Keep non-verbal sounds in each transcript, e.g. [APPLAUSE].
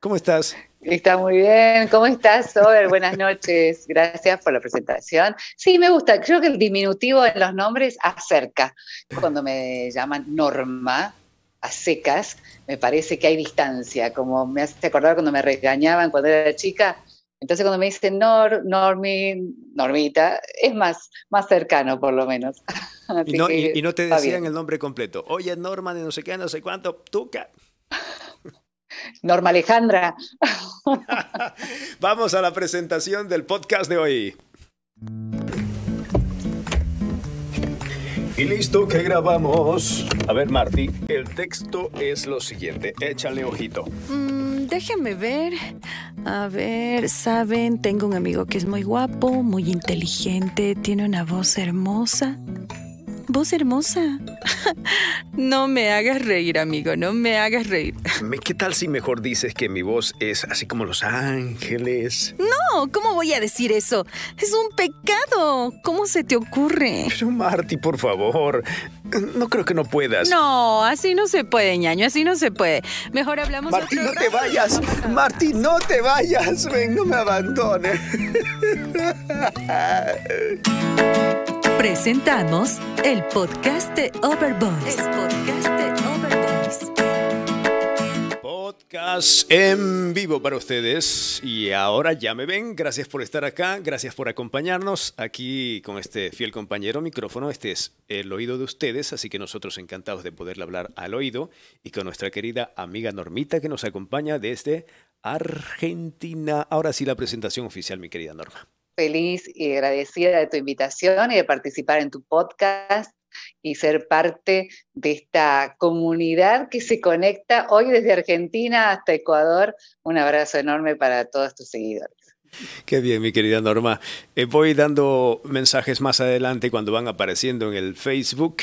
¿Cómo estás? Está muy bien. ¿Cómo estás, Sober? Buenas noches. Gracias por la presentación. Sí, me gusta. Creo que el diminutivo en los nombres acerca. Cuando me llaman Norma, a secas, me parece que hay distancia. Como me hace acordar cuando me regañaban cuando era chica. Entonces, cuando me dicen Nor, Normi, Normita, es más, más cercano, por lo menos. [LAUGHS] Y no, te decían el nombre completo. Oye, Norma de no sé qué, no sé cuánto, Tuca. Norma Alejandra. [LAUGHS] Vamos a la presentación del podcast de hoy. Y listo que grabamos. A ver, Marty, el texto es lo siguiente. Échale ojito. Mm, Déjenme ver. A ver, saben, tengo un amigo que es muy guapo, muy inteligente, tiene una voz hermosa. ¿Voz hermosa. [LAUGHS] no me hagas reír, amigo, no me hagas reír. ¿Qué tal si mejor dices que mi voz es así como Los Ángeles? No, ¿cómo voy a decir eso? Es un pecado. ¿Cómo se te ocurre? Pero Marty, por favor. No creo que no puedas. No, así no se puede, ñaño, así no se puede. Mejor hablamos Marty, otro no te vayas. Marty, no te vayas. Ven, no me abandones. [LAUGHS] Presentamos el podcast de Overboys. podcast Podcast en vivo para ustedes. Y ahora ya me ven. Gracias por estar acá. Gracias por acompañarnos aquí con este fiel compañero micrófono. Este es el oído de ustedes. Así que nosotros encantados de poderle hablar al oído. Y con nuestra querida amiga Normita que nos acompaña desde Argentina. Ahora sí la presentación oficial, mi querida Norma feliz y agradecida de tu invitación y de participar en tu podcast y ser parte de esta comunidad que se conecta hoy desde Argentina hasta Ecuador. Un abrazo enorme para todos tus seguidores. Qué bien, mi querida Norma. Eh, voy dando mensajes más adelante cuando van apareciendo en el Facebook.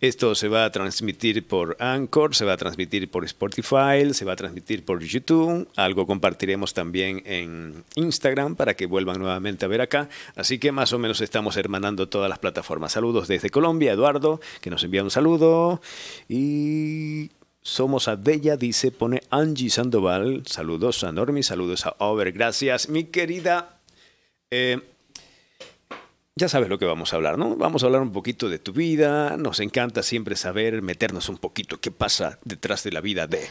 Esto se va a transmitir por Anchor, se va a transmitir por Spotify, se va a transmitir por YouTube. Algo compartiremos también en Instagram para que vuelvan nuevamente a ver acá. Así que más o menos estamos hermanando todas las plataformas. Saludos desde Colombia, Eduardo, que nos envía un saludo. Y somos a Della, dice, pone Angie Sandoval. Saludos a Normi, saludos a Over. Gracias, mi querida. Eh, ya sabes lo que vamos a hablar, ¿no? Vamos a hablar un poquito de tu vida. Nos encanta siempre saber, meternos un poquito qué pasa detrás de la vida de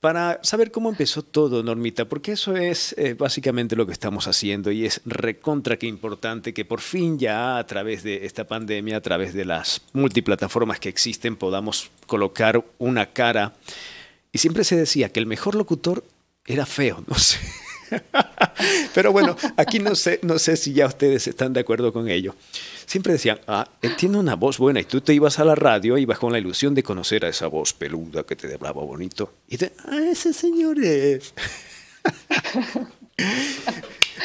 para saber cómo empezó todo, Normita, porque eso es eh, básicamente lo que estamos haciendo y es recontra que importante que por fin ya a través de esta pandemia, a través de las multiplataformas que existen, podamos colocar una cara. Y siempre se decía que el mejor locutor era feo, [LAUGHS] no sé. [LAUGHS] Pero bueno, aquí no sé, no sé si ya ustedes están de acuerdo con ello. Siempre decían, ah, tiene una voz buena y tú te ibas a la radio, ibas con la ilusión de conocer a esa voz peluda que te hablaba bonito. Y de, ah, ese señor es... [LAUGHS]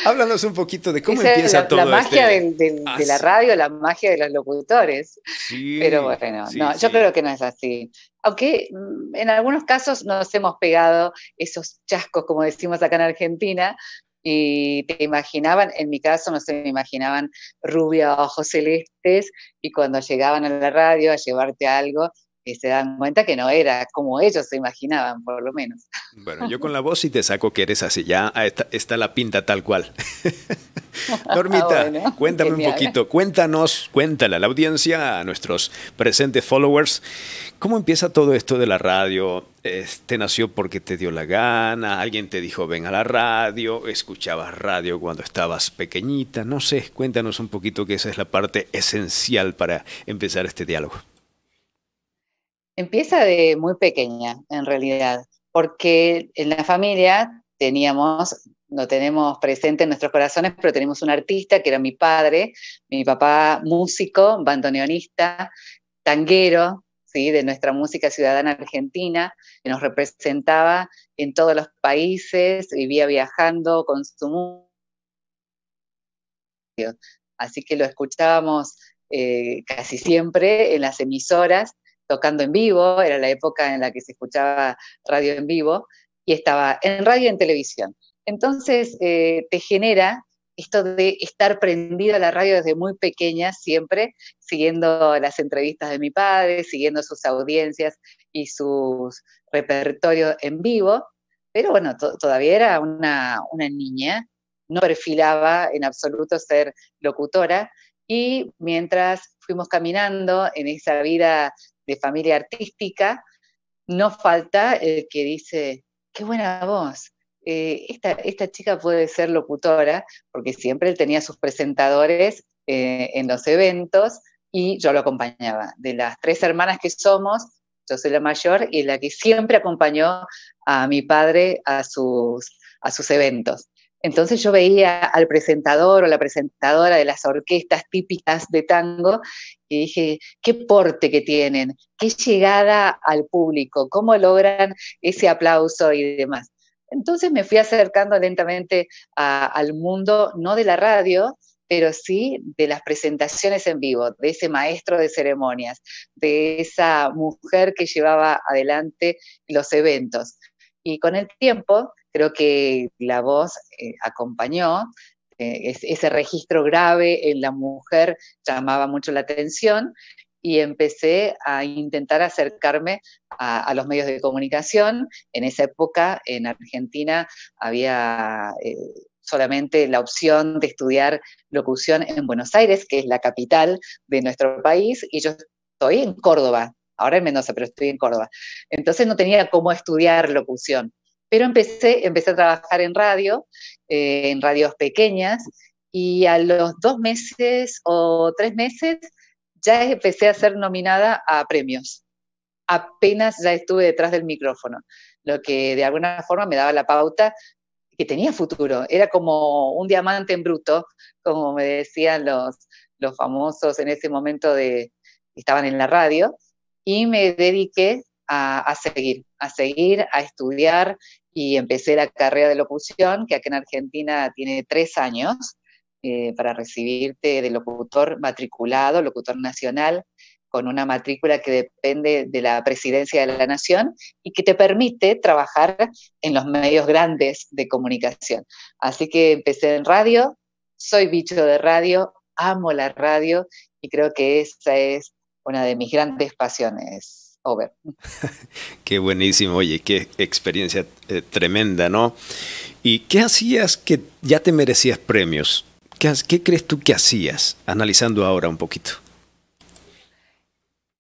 Háblanos un poquito de cómo empieza la, todo La este magia de, la radio, la magia de los locutores. Pero bueno, no, yo creo que no es así aunque mm, en algunos casos nos hemos pegado esos chascos, como decimos acá en Argentina, y te imaginaban, en mi caso, no se me imaginaban rubia ojos celestes, y cuando llegaban a la radio a llevarte algo, y se dan cuenta que no era como ellos se imaginaban, por lo menos. Bueno, yo con la voz y te saco que eres así, ya ah, está, está la pinta tal cual. [LAUGHS] Normita, ah, cuéntame un poquito, cuéntanos, cuéntale a la audiencia, a nuestros presentes followers, ¿cómo empieza todo esto de la radio? ¿Te nació porque te dio la gana? ¿Alguien te dijo ven a la radio? ¿Escuchabas radio cuando estabas pequeñita? No sé, cuéntanos un poquito que esa es la parte esencial para empezar este diálogo. Empieza de muy pequeña, en realidad, porque en la familia teníamos, no tenemos presente en nuestros corazones, pero tenemos un artista que era mi padre, mi papá músico, bandoneonista, tanguero, ¿sí? de nuestra música ciudadana argentina, que nos representaba en todos los países, vivía viajando con su música. Así que lo escuchábamos eh, casi siempre en las emisoras tocando en vivo, era la época en la que se escuchaba radio en vivo, y estaba en radio y en televisión. Entonces eh, te genera esto de estar prendida a la radio desde muy pequeña siempre, siguiendo las entrevistas de mi padre, siguiendo sus audiencias y sus repertorios en vivo, pero bueno, todavía era una, una niña, no perfilaba en absoluto ser locutora, y mientras fuimos caminando en esa vida de familia artística, no falta el que dice, qué buena voz, eh, esta, chica puede ser locutora, porque siempre él tenía sus presentadores eh, en los eventos y yo lo acompañaba. De las tres hermanas que somos, yo soy la mayor y la que siempre acompañó a mi padre a sus, a sus eventos. Entonces yo veía al presentador o la presentadora de las orquestas típicas de tango y dije, qué porte que tienen, qué llegada al público, cómo logran ese aplauso y demás. Entonces me fui acercando lentamente al mundo, no de la radio, pero sí de las presentaciones en vivo, de ese maestro de ceremonias, de esa mujer que llevaba adelante los eventos. Y con el tiempo creo que la voz eh, acompañó. Eh, ese registro grave en la mujer llamaba mucho la atención y empecé a intentar acercarme a, los medios de comunicación. En esa época, en Argentina, había eh, solamente la opción de estudiar locución en Buenos Aires, que es la capital de nuestro país, y yo estoy en Córdoba, ahora en Mendoza, pero estoy en Córdoba. Entonces no tenía cómo estudiar locución. Pero empecé, a trabajar en radio, eh, en radios pequeñas, y a los dos meses o tres meses ya empecé a ser nominada a premios. Apenas ya estuve detrás del micrófono, lo que de alguna forma me daba la pauta que tenía futuro. Era como un diamante en bruto, como me decían los, los famosos en ese momento de estaban en la radio, y me dediqué a, seguir, a seguir, a estudiar y empecé la carrera de locución, que aquí en Argentina tiene tres años eh, para recibirte de locutor matriculado, locutor nacional, con una matrícula que depende de la presidencia de la nación y que te permite trabajar en los medios grandes de comunicación. Así que empecé en radio, soy bicho de radio, amo la radio y creo que esa es una de mis grandes pasiones over. [LAUGHS] qué buenísimo, oye, qué experiencia eh, tremenda, ¿no? ¿Y qué hacías que ya te merecías premios? ¿Qué crees tú que hacías? Analizando ahora un poquito.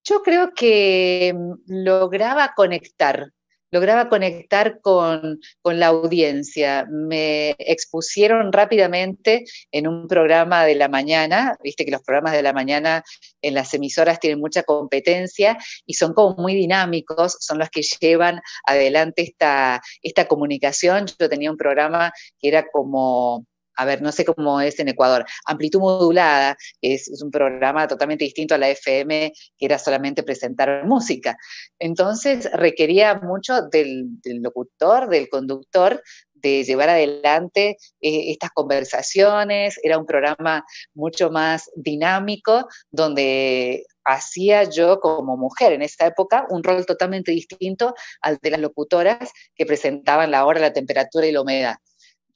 Yo creo que mm, lograba conectar lograba conectar con, la audiencia. Me expusieron rápidamente en un programa de la mañana, viste que los programas de la mañana en las emisoras tienen mucha competencia y son como muy dinámicos, son los que llevan adelante esta, esta comunicación. Yo tenía un programa que era como a ver, no sé cómo es en Ecuador. Amplitud modulada es, un programa totalmente distinto a la FM, que era solamente presentar música. Entonces requería mucho del, locutor, del conductor, de llevar adelante eh, estas conversaciones. Era un programa mucho más dinámico, donde hacía yo como mujer en esta época un rol totalmente distinto al de las locutoras que presentaban la hora, la temperatura y la humedad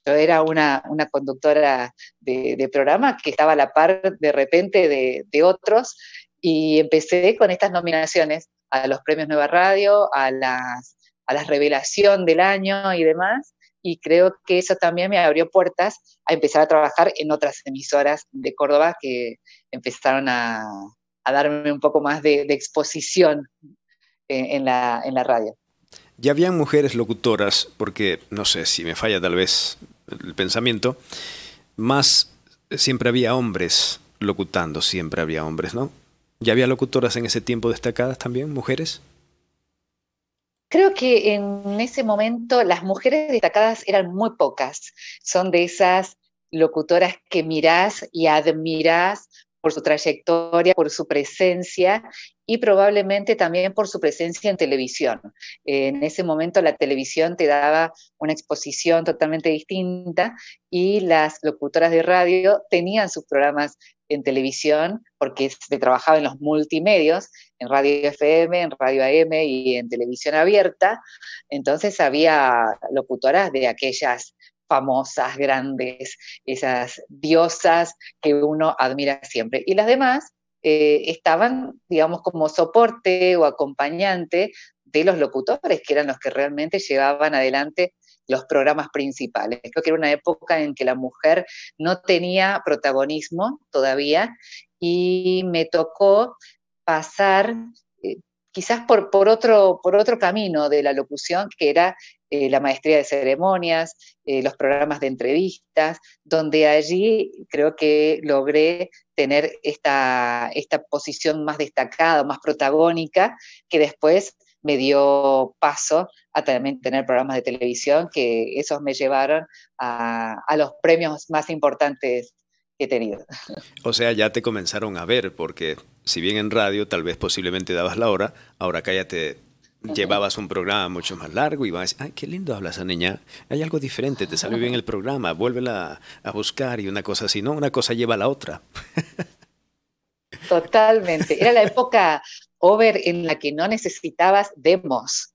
yo era una, conductora de, programa que estaba a la par de repente de, otros y empecé con estas nominaciones a los premios Nueva Radio, a las, a revelación del año y demás. Y creo que eso también me abrió puertas a empezar a trabajar en otras emisoras de Córdoba que empezaron a, darme un poco más de, exposición en, la, en la radio. Ya habían mujeres locutoras, porque no sé si me falla tal vez el pensamiento, más siempre había hombres locutando, siempre había hombres, ¿no? ¿Ya había locutoras en ese tiempo destacadas también, mujeres? Creo que en ese momento las mujeres destacadas eran muy pocas. Son de esas locutoras que mirás y admiras por su trayectoria, por su presencia y probablemente también por su presencia en televisión. en ese momento la televisión te daba una exposición totalmente distinta y las locutoras de radio tenían sus programas en televisión porque se trabajaba en los multimedios, en radio FM, en radio AM y en televisión abierta. Entonces había locutoras de aquellas famosas, grandes, esas diosas que uno admira siempre. Y las demás eh, estaban, digamos, como soporte o acompañante de los locutores, que eran los que realmente llevaban adelante los programas principales. Creo que era una época en que la mujer no tenía protagonismo todavía y me tocó pasar eh, quizás por, por, otro, por otro camino de la locución, que era eh, la maestría de ceremonias, eh, los programas de entrevistas, donde allí creo que logré tener esta, esta posición más destacada, más protagónica, que después me dio paso a también tener programas de televisión, que esos me llevaron a, a los premios más importantes que he tenido. O sea, ya te comenzaron a ver, porque si bien en radio tal vez posiblemente dabas la hora, ahora cállate llevabas un programa mucho más largo y vas, ay, qué lindo habla esa niña, hay algo diferente, te salió bien el programa, vuélvela a buscar y una cosa así, ¿no? Una cosa lleva a la otra. Totalmente. Era la época over en la que no necesitabas demos.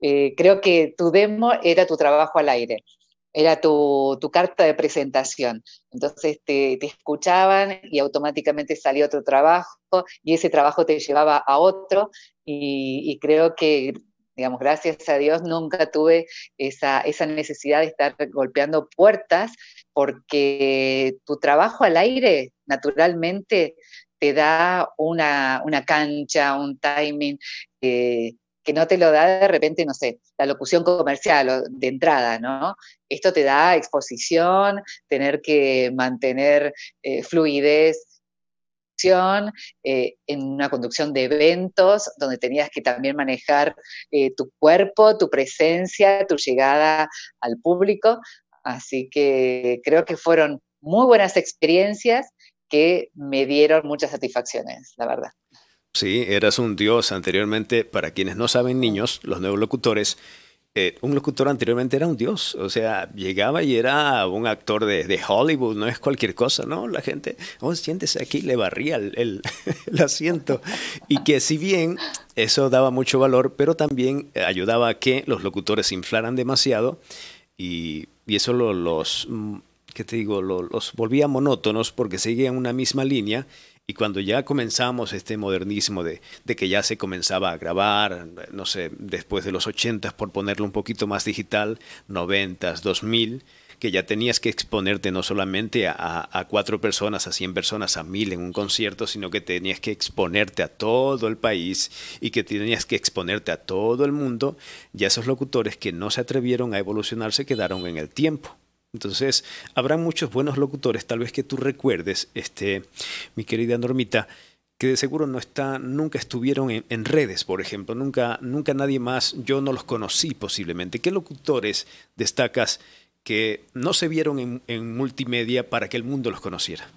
Eh, creo que tu demo era tu trabajo al aire, era tu, carta de presentación. Entonces te, te, escuchaban y automáticamente salía otro trabajo y ese trabajo te llevaba a otro y, creo que digamos, gracias a Dios nunca tuve esa, esa, necesidad de estar golpeando puertas porque tu trabajo al aire naturalmente te da una, cancha, un timing eh, que no te lo da de repente, no sé, la locución comercial de entrada, ¿no? Esto te da exposición, tener que mantener eh, fluidez eh, en una conducción de eventos, donde tenías que también manejar eh, tu cuerpo, tu presencia, tu llegada al público. Así que creo que fueron muy buenas experiencias que me dieron muchas satisfacciones, la verdad. Sí, eras un dios anteriormente. Para quienes no saben, niños, los nuevos locutores eh, un locutor anteriormente era un dios, o sea, llegaba y era un actor de, Hollywood, no es cualquier cosa, ¿no? La gente, oh, siéntese aquí, le barría el, [LAUGHS] asiento. Y que si bien eso daba mucho valor, pero también eh, ayudaba a que los locutores se inflaran demasiado y, eso los, mm, ¿qué te digo?, los volvía monótonos porque seguían una misma línea y cuando ya comenzamos este modernismo de, que ya se comenzaba a grabar, no sé, después de los 80 por ponerlo un poquito más digital, 90, 2000, que ya tenías que exponerte no solamente a, cuatro personas, a 100 personas, a mil en un concierto, sino que tenías que exponerte a todo el país y que tenías que exponerte a todo el mundo, ya esos locutores que no se atrevieron a evolucionar se quedaron en el tiempo entonces, habrá muchos buenos locutores, tal vez que tú recuerdes, este, mi querida Normita, que de seguro no está, nunca estuvieron en, redes, por ejemplo, nunca, nunca nadie más, yo no los conocí posiblemente. ¿Qué locutores destacas que no se vieron en multimedia para que el mundo los conociera?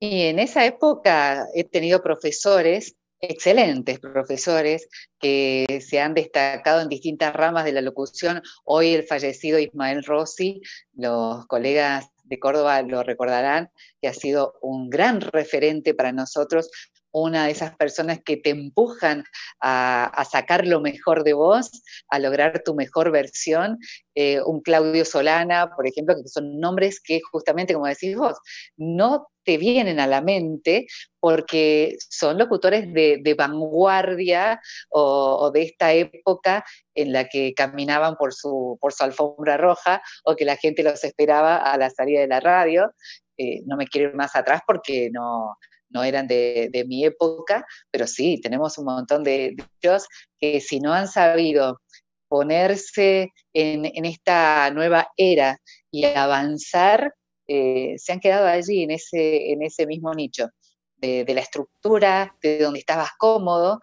Y en esa época he tenido profesores excelentes profesores que se han destacado en distintas ramas de la locución. Hoy el fallecido Ismael Rossi, los colegas de Córdoba lo recordarán, que ha sido un gran referente para nosotros, una de esas personas que te empujan a, sacar lo mejor de vos, a lograr tu mejor versión, eh, un Claudio Solana, por ejemplo, que son nombres que justamente, como decís vos, no te vienen a la mente porque son locutores de, vanguardia o, de esta época en la que caminaban por su, por alfombra roja o que la gente los esperaba a la salida de la radio. Eh, no me quiero ir más atrás porque no, no eran de, mi época, pero sí, tenemos un montón de, ellos que si no han sabido ponerse en, esta nueva era y avanzar, eh, se han quedado allí en ese, en ese mismo nicho. De, de, la estructura, de donde estabas cómodo,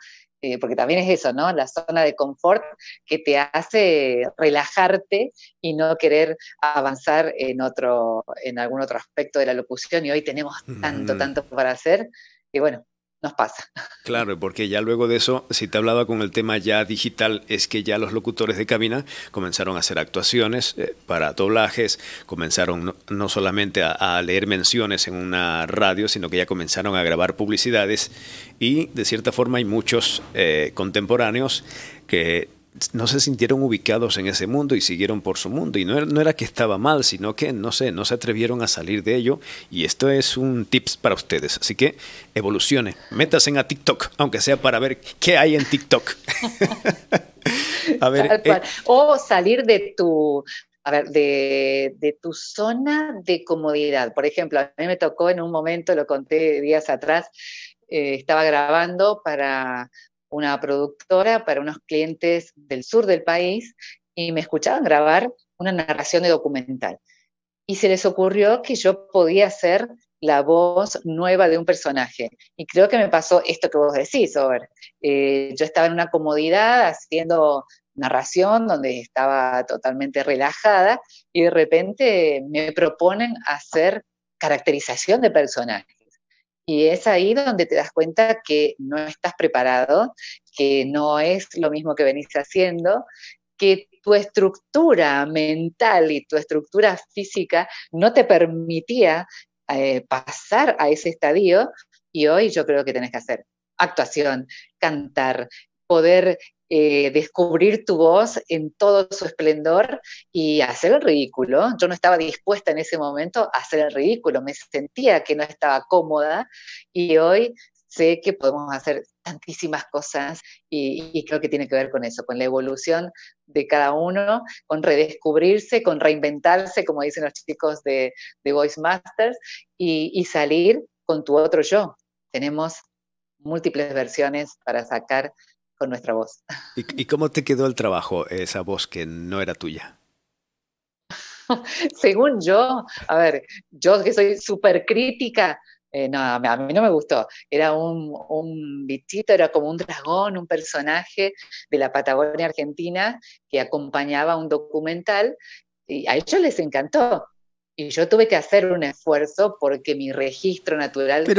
eh, porque también es eso, ¿no? La zona de confort que te hace relajarte y no querer avanzar en, otro, en algún otro aspecto de la locución y hoy tenemos tanto, mm. tanto para hacer que bueno, nos pasa. Claro, porque ya luego de eso, si te hablaba con el tema ya digital, es que ya los locutores de cabina comenzaron a hacer actuaciones eh, para doblajes, comenzaron no, solamente a, leer menciones en una radio, sino que ya comenzaron a grabar publicidades y de cierta forma hay muchos eh, contemporáneos que no se sintieron ubicados en ese mundo y siguieron por su mundo. Y no era, que estaba mal, sino que, no sé, no se atrevieron a salir de ello. Y esto es un tips para ustedes. Así que evolucione, métase a TikTok, aunque sea para ver qué hay en TikTok. [LAUGHS] Eh, o salir de tu... de, tu zona de comodidad. Por ejemplo, a mí me tocó en un momento, lo conté días atrás, eh, estaba grabando para una productora para unos clientes del sur del país y me escuchaban grabar una narración de documental. Y se les ocurrió que yo podía ser la voz nueva de un personaje. Y creo que me pasó esto que vos decís, Over. Eh, yo estaba en una comodidad haciendo narración donde estaba totalmente relajada y de repente me proponen hacer caracterización de personaje. Y es ahí donde te das cuenta que no estás preparado, que no es lo mismo que venís haciendo, que tu estructura mental y tu estructura física no te permitía eh, pasar a ese estadio y hoy yo creo que tenés que hacer actuación, cantar, poder eh, descubrir tu voz en todo su esplendor y hacer el ridículo. Yo no estaba dispuesta en ese momento a hacer el ridículo, me sentía que no estaba cómoda y hoy sé que podemos hacer tantísimas cosas y, creo que tiene que ver con eso, con la evolución de cada uno, con redescubrirse, con reinventarse, como dicen los chicos de, Voice Masters, y, y salir con tu otro yo. Tenemos múltiples versiones para sacar con nuestra voz. ¿Y, cómo te quedó el trabajo, esa voz que no era tuya? [LAUGHS] Según yo, a ver, yo que soy súper crítica, eh, no, a mí no me gustó. Era un, un, bichito, era como un dragón, un personaje de la Patagonia Argentina que acompañaba un documental y a ellos les encantó. Y yo tuve que hacer un esfuerzo porque mi registro natural es eh,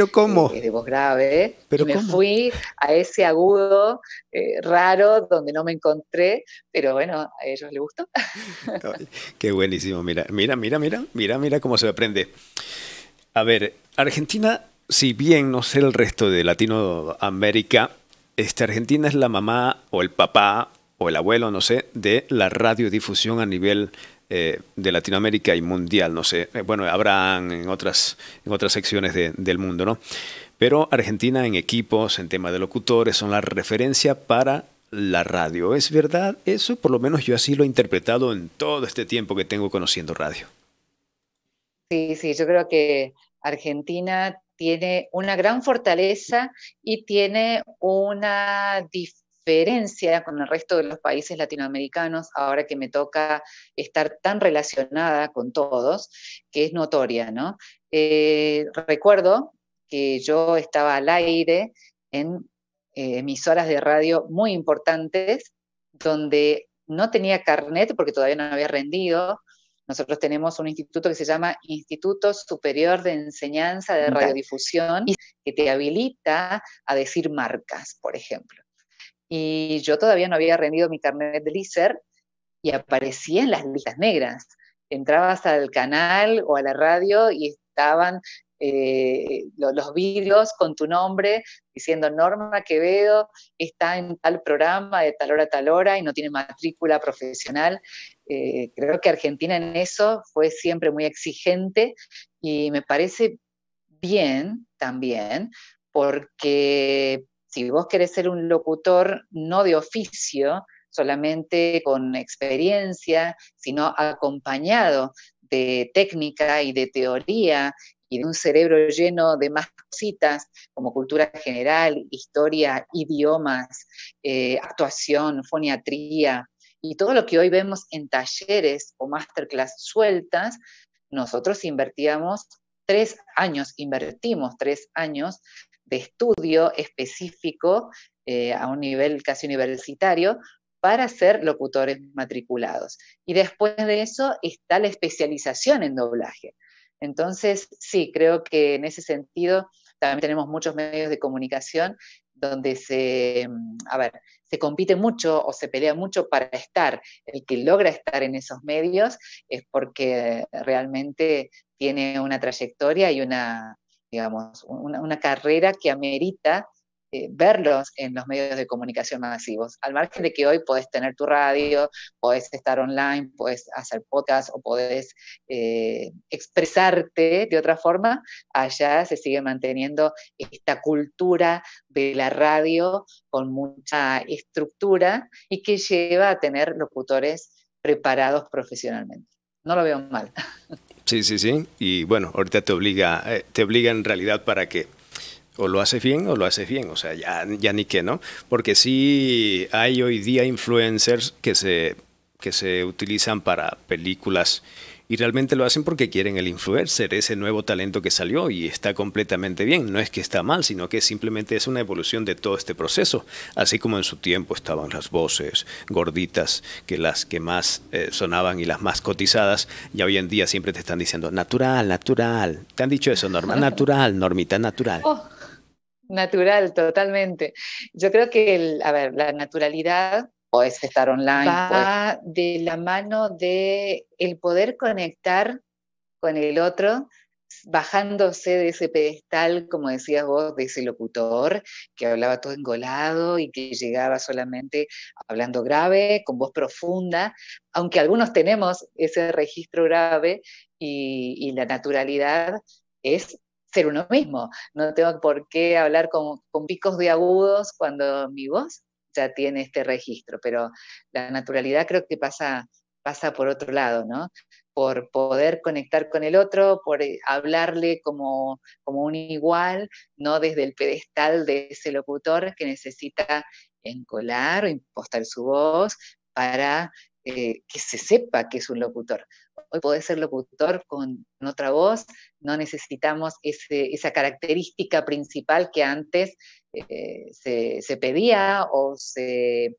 de voz grave. ¿Pero me fui a ese agudo eh, raro donde no me encontré, pero bueno, a ellos les gustó. [LAUGHS] Qué buenísimo, mira, mira, mira, mira, mira, mira cómo se aprende. A ver, Argentina, si bien no sé el resto de Latinoamérica, este, Argentina es la mamá o el papá o el abuelo, no sé, de la radiodifusión a nivel eh, de Latinoamérica y mundial, no sé, eh, bueno, habrán en otras, en otras secciones del mundo, ¿no? Pero Argentina en equipos, en tema de locutores, son la referencia para la radio. ¿Es verdad eso? Por lo menos yo así lo he interpretado en todo este tiempo que tengo conociendo radio. Sí, sí, yo creo que Argentina tiene una gran fortaleza y tiene una diferencia diferencia con el resto de los países latinoamericanos, ahora que me toca estar tan relacionada con todos, que es notoria, ¿no? Eh, recuerdo que yo estaba al aire en eh, emisoras de radio muy importantes, donde no tenía carnet porque todavía no había rendido, nosotros tenemos un instituto que se llama Instituto Superior de Enseñanza de Radiodifusión, que te habilita a decir marcas, por ejemplo y yo todavía no había rendido mi carnet de Lícer y aparecían en las listas negras. Entrabas al canal o a la radio y estaban eh, los, videos vídeos con tu nombre diciendo Norma Quevedo está en tal programa de tal hora a tal hora y no tiene matrícula profesional. Eh, creo que Argentina en eso fue siempre muy exigente y me parece bien también porque si vos querés ser un locutor no de oficio, solamente con experiencia, sino acompañado de técnica y de teoría y de un cerebro lleno de más citas como cultura general, historia, idiomas, eh, actuación, foniatría y todo lo que hoy vemos en talleres o masterclass sueltas, nosotros invertíamos tres años, invertimos tres años de estudio específico eh, a un nivel casi universitario para ser locutores matriculados. Y después de eso está la especialización en doblaje. Entonces, sí, creo que en ese sentido también tenemos muchos medios de comunicación donde se, mm, se compite mucho o se pelea mucho para estar. El que logra estar en esos medios es porque realmente tiene una trayectoria y una, digamos, una, carrera que amerita eh, verlos en los medios de comunicación masivos. Al margen de que hoy podés tener tu radio, podés estar online, puedes hacer podcast o podés eh, expresarte de otra forma, allá se sigue manteniendo esta cultura de la radio con mucha estructura y que lleva a tener locutores preparados profesionalmente. No lo veo mal. [LAUGHS] Sí, sí, sí. Y bueno, ahorita te obliga, eh, te obliga en realidad para que o lo haces bien o lo haces bien, o sea, ya, ya ni qué, ¿no? Porque sí hay hoy día influencers que se, que se utilizan para películas y realmente lo hacen porque quieren el influencer, ese nuevo talento que salió y está completamente bien. No es que está mal, sino que simplemente es una evolución de todo este proceso. Así como en su tiempo estaban las voces gorditas, que las que más eh, sonaban y las más cotizadas, y hoy en día siempre te están diciendo natural, natural. ¿Te han dicho eso, Norma? [LAUGHS] Natural, Normita, natural. Oh, natural, totalmente. Yo creo que, a ver, la naturalidad es estar online. Va de la mano de el poder conectar con el otro, bajándose de ese pedestal, como decías vos, de ese locutor que hablaba todo engolado y que llegaba solamente hablando grave, con voz profunda, aunque algunos tenemos ese registro grave y, la naturalidad es ser uno mismo. No tengo por qué hablar con picos de agudos cuando mi voz tiene este registro, pero la naturalidad creo que pasa, pasa por otro lado, ¿no? Por poder conectar con el otro, por eh, hablarle como, un igual, no desde el pedestal de ese locutor que necesita encolar o impostar su voz para eh, que se sepa que es un locutor. Hoy puede ser locutor con, otra voz, no necesitamos esa característica principal que antes eh, se, pedía o se,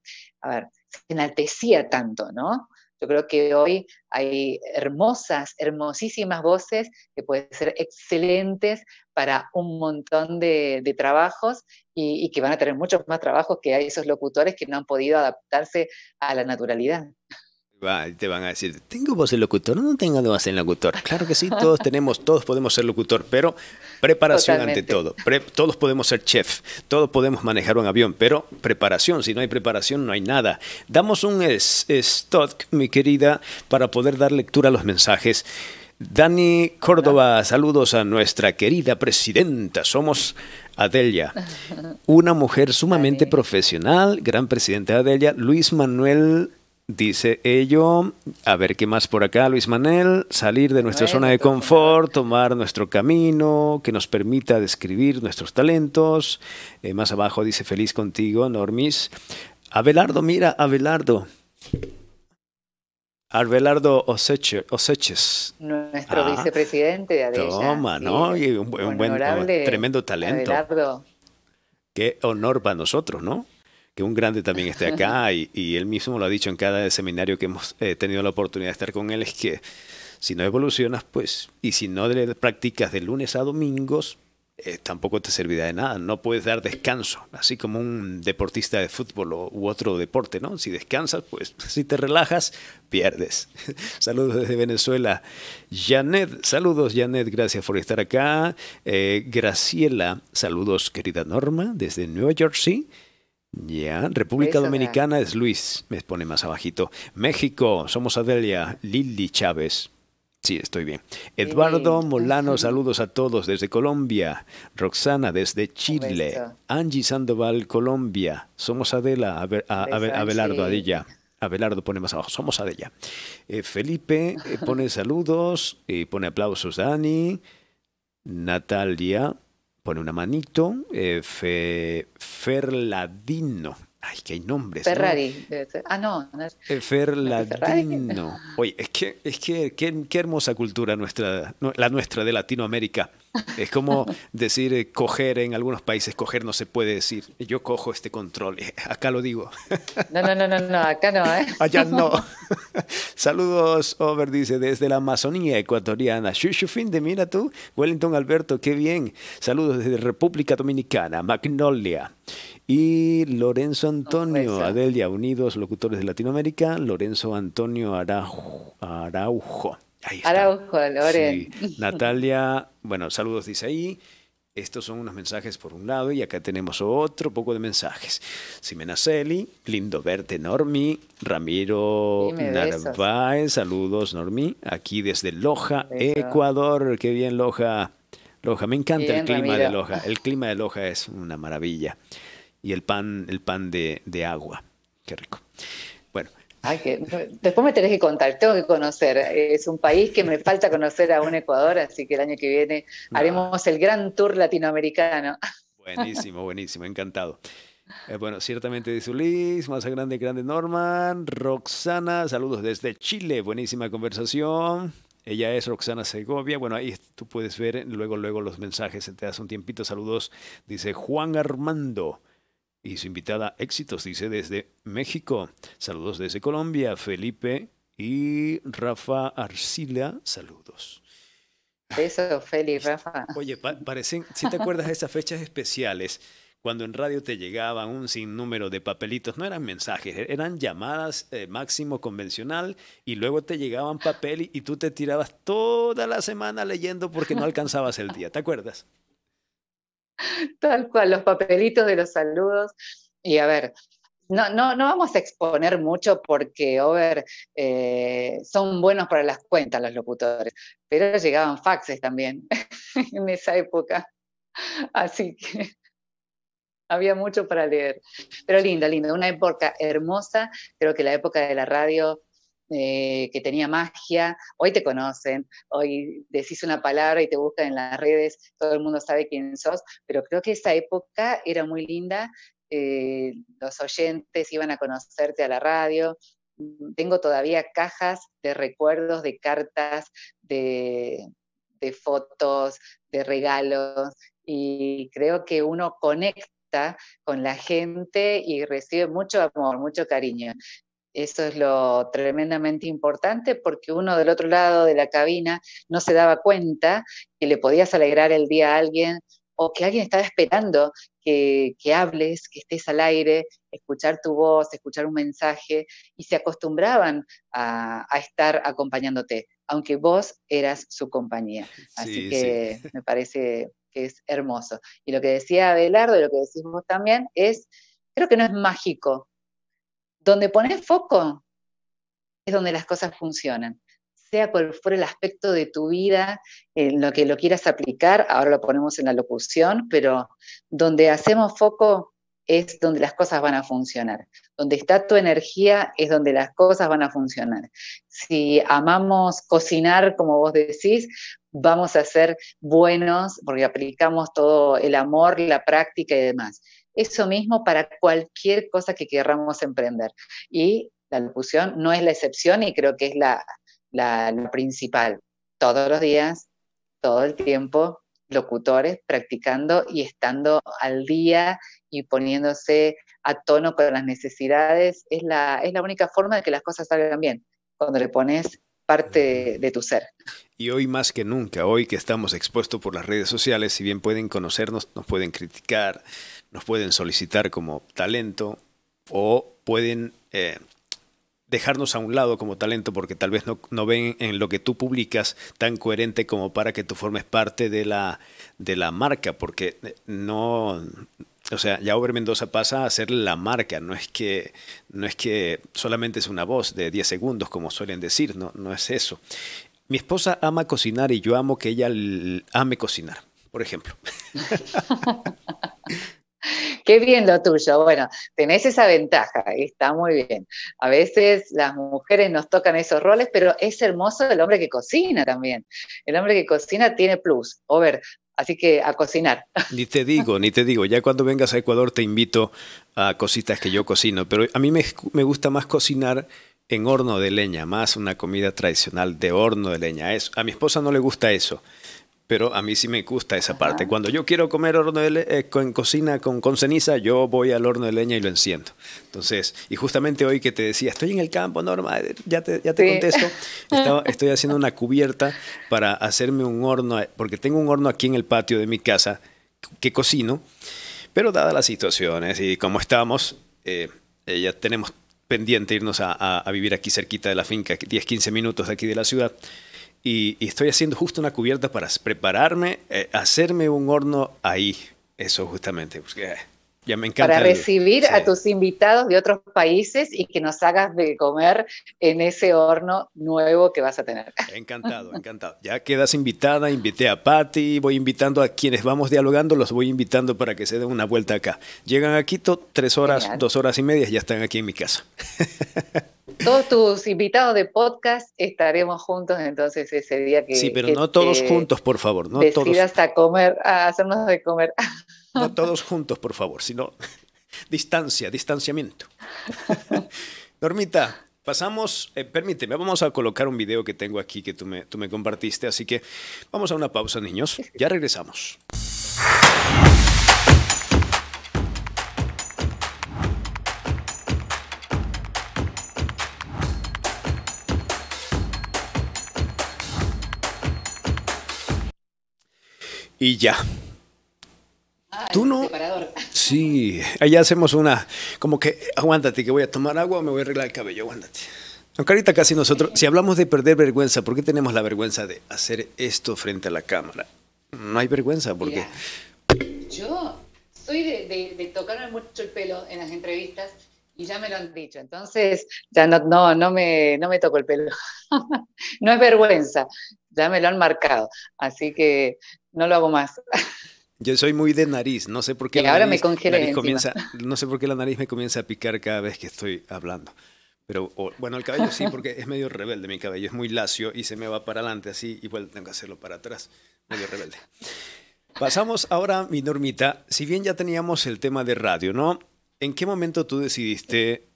enaltecía tanto, ¿no? Yo creo que hoy hay hermosas, hermosísimas voces que pueden ser excelentes para un montón de, trabajos y, y, que van a tener muchos más trabajos que hay esos locutores que no han podido adaptarse a la naturalidad te van a decir, ¿tengo voz de locutor? No, tengo voz de locutor. Claro que sí, todos [LAUGHS] tenemos, todos podemos ser locutor, pero preparación ante todo. todos podemos ser chef, todos podemos manejar un avión, pero preparación, si no hay preparación no hay nada. Damos un stock, mi querida, para poder dar lectura a los mensajes. Dani Córdoba, saludos a nuestra querida presidenta. Somos Adelia, una mujer sumamente profesional, gran presidenta Adelia. Luis Manuel Dice ello, a ver qué más por acá, Luis Manel, salir de nuestra zona de confort, tomar nuestro camino que nos permita describir nuestros talentos. Eh, más abajo dice feliz contigo, Normis. Abelardo, mira, Abelardo. Arbelardo Oseche, Oseches. Nuestro ah, vicepresidente de Toma, ¿no? un, buen, tremendo talento. Qué honor para nosotros, ¿no? un grande también esté acá [LAUGHS] y, él mismo lo ha dicho en cada seminario que hemos eh, tenido la oportunidad de estar con él, es que si no evolucionas, pues, y si no le practicas de lunes a domingos, eh, tampoco te servirá de nada, no puedes dar descanso, así como un deportista de fútbol o, u otro deporte, ¿no? Si descansas, pues [LAUGHS] si te relajas, pierdes. [LAUGHS] saludos desde Venezuela. Janet, saludos Janet, gracias por estar acá. Eh, Graciela, saludos querida Norma, desde Nueva Jersey. Ya, República Dominicana es Luis, me pone más abajito. México, somos Adelia, Lili Chávez. Sí, estoy bien. Eduardo Molano, saludos a todos desde Colombia. Roxana desde Chile. Angie Sandoval, Colombia. Somos Adela, a, Abelardo, Adella. Abelardo pone más abajo, somos Adella. Eh, Felipe eh, pone saludos y eh, pone aplausos. Dani, Natalia, pone una manito. Eh, F, Ferladino Ay, que hay nombres. Ferrari. Ah, no. no es, [LAUGHS] Oye, es que, es que qué, hermosa cultura nuestra, la nuestra de Latinoamérica. Es como [LAUGHS] decir eh, coger en algunos países, coger no se puede decir. Yo cojo este control. Eh, acá lo digo. No, no, no, no, acá no, ¿eh? [LAUGHS] Allá no. Saludos, Over dice, desde la Amazonía ecuatoriana. fin de mira tú. Wellington Alberto, qué bien. Saludos desde República Dominicana, Magnolia y Lorenzo Antonio, Adelia, Unidos, Locutores de Latinoamérica, Lorenzo Antonio Araujo. Araujo, ahí Araujo Natalia, bueno, saludos dice ahí. Estos son unos mensajes por un lado y acá tenemos otro poco de mensajes. Simenaceli, lindo verte Normi, Ramiro Narváez, saludos Normi, aquí desde Loja, Ecuador, qué bien Loja. Loja, me encanta el clima de Loja, el clima de Loja es una maravilla y el pan, el pan de, agua. Qué rico. Bueno. después me tenés que contar, tengo que conocer. Es un país que me falta conocer aún Ecuador, así que el año que viene ah. haremos el gran tour latinoamericano. Buenísimo, buenísimo, encantado. Eh, bueno, ciertamente dice Ulis, más grande, grande Norman, Roxana, saludos desde Chile, buenísima conversación. Ella es Roxana Segovia. Bueno, ahí tú puedes ver luego, luego los mensajes. Te das un tiempito. Saludos. Dice Juan Armando y su invitada Éxitos, dice desde México. Saludos desde Colombia, Felipe y Rafa Arcila, saludos. Eso, y este, Rafa. Oye, parecen, si te acuerdas de esas fechas especiales, cuando en radio te llegaban un sinnúmero de papelitos, no eran mensajes, e, eran llamadas eh, máximo convencional y luego te llegaban papel y tú te tirabas toda la semana leyendo porque no alcanzabas el día, ¿te acuerdas? [LAUGHS] Tal cual, los papelitos de los saludos. Y a ver, no, no, no vamos a exponer mucho porque, over, eh, son buenos para las cuentas los locutores, pero llegaban faxes también [LAUGHS] en esa época. Así que [LAUGHS] había mucho para leer. Pero linda, linda, una época hermosa. Creo que la época de la radio eh, que tenía magia, hoy te conocen, hoy decís una palabra y te buscan en las redes, todo el mundo sabe quién sos, pero creo que esa época era muy linda, eh, los oyentes iban a conocerte a la radio, mm, tengo todavía cajas de recuerdos, de cartas, de fotos, de regalos, y creo que uno conecta con la gente y recibe mucho amor, mucho cariño. Eso es lo tremendamente importante porque uno del otro lado de la cabina no se daba cuenta que le podías alegrar el día a alguien o que alguien estaba esperando que, hables, que estés al aire, escuchar tu voz, escuchar un mensaje, y se acostumbraban a, estar acompañándote, aunque vos eras su compañía. Así que me parece que es hermoso. Y lo que decía Abelardo y lo que decís vos también es, creo que no es mágico, donde pones foco es donde las cosas funcionan sea cual fuera el aspecto de tu vida, en lo que lo quieras aplicar, ahora lo ponemos en la locución, pero donde hacemos foco es donde las cosas van a funcionar. Donde está tu energía es donde las cosas van a funcionar. Si amamos cocinar, como vos decís, vamos a ser buenos porque aplicamos todo el amor, la práctica y demás. Eso mismo para cualquier cosa que querramos emprender. Y la locución no es la excepción y creo que es la, principal. Todos los días, todo el tiempo, locutores practicando y estando al día y poniéndose a tono con las necesidades, es la, es la única forma de que las cosas salgan bien, cuando le pones parte de tu ser. Y hoy más que nunca, hoy que estamos expuestos por las redes sociales, si bien pueden conocernos, nos pueden criticar, nos pueden solicitar como talento o pueden eh, dejarnos a un lado como talento porque tal vez no, ven en lo que tú publicas tan coherente como para que tú formes parte de la, de la marca, porque eh, no... O sea, ya Over Mendoza pasa a ser la marca, no es que, no es que solamente es una voz de 10 segundos, como suelen decir, no, no es eso. Mi esposa ama cocinar y yo amo que ella ame cocinar, por ejemplo. [LAUGHS] [LAUGHS] Qué bien lo tuyo. Bueno, tenés esa ventaja, ¿eh? está muy bien. A veces las mujeres nos tocan esos roles, pero es hermoso el hombre que cocina también. El hombre que cocina tiene plus. Over, Así que a cocinar. [LAUGHS] Ni te digo, ni te digo. Ya cuando vengas a Ecuador te invito a cositas que yo cocino. Pero a mí me, me, gusta más cocinar en horno de leña, más una comida tradicional de horno de leña. a mi esposa no le gusta eso pero a mí sí me gusta esa parte. Cuando yo quiero comer horno de eh, cocina con, con, ceniza, yo voy al horno de leña y lo enciendo. Entonces, y justamente hoy que te decía, estoy en el campo, Norma, ya te, ya te contesto, [LAUGHS] estoy haciendo una cubierta para hacerme un horno, eh, porque tengo un horno aquí en el patio de mi casa que cocino, pero dadas las situaciones y como estamos, ya eh, tenemos pendiente irnos a, a vivir aquí cerquita de la finca, 10, 15 minutos de aquí de la ciudad. Y, estoy haciendo justo una cubierta para prepararme, eh, hacerme un horno ahí. Eso justamente, porque eh, ya me encanta. Para recibir a tus invitados de otros países y que nos hagas de comer en ese horno nuevo que vas a tener. [LAUGHS] Encantado, encantado. Ya quedas invitada, invité a Patti, voy invitando a quienes vamos dialogando, los voy invitando para que se den una vuelta acá. Llegan a Quito tres horas, dos horas y media, ya están aquí en mi casa. [LAUGHS] todos tus invitados de podcast estaremos juntos entonces ese día que. Sí, pero no todos juntos, por favor. No todos. hasta comer, a hacernos de comer. [LAUGHS] No [LAUGHS] todos juntos, por favor, sino [LAUGHS] distancia, distanciamiento. Dormita, pasamos, eh, permíteme, vamos a colocar un video que tengo aquí que me, tú me compartiste, así que vamos a una pausa, niños. Ya regresamos. y ya. Ah, Tú no. Sí, allá hacemos una, como que aguántate, que voy a tomar agua me voy a arreglar el cabello, aguántate. carita casi nosotros, si hablamos de perder vergüenza, ¿por qué tenemos la vergüenza de hacer esto frente a la cámara? No hay vergüenza, porque... yo soy de, de, tocarme mucho el pelo en las entrevistas y ya me lo han dicho, entonces ya no, no, no, me, no me toco el pelo. [LAUGHS] no es vergüenza, ya me lo han marcado. Así que no lo hago más. Yo soy muy de nariz, no sé por qué ahora nariz, me nariz comienza, no sé por qué la nariz me comienza a picar cada vez que estoy hablando. Pero bueno, el cabello sí, porque es medio rebelde mi cabello, es muy lacio y se me va para adelante así, igual tengo que hacerlo para atrás, medio rebelde. Pasamos ahora, mi Normita, si bien ya teníamos el tema de radio, ¿no? ¿En qué momento tú decidiste,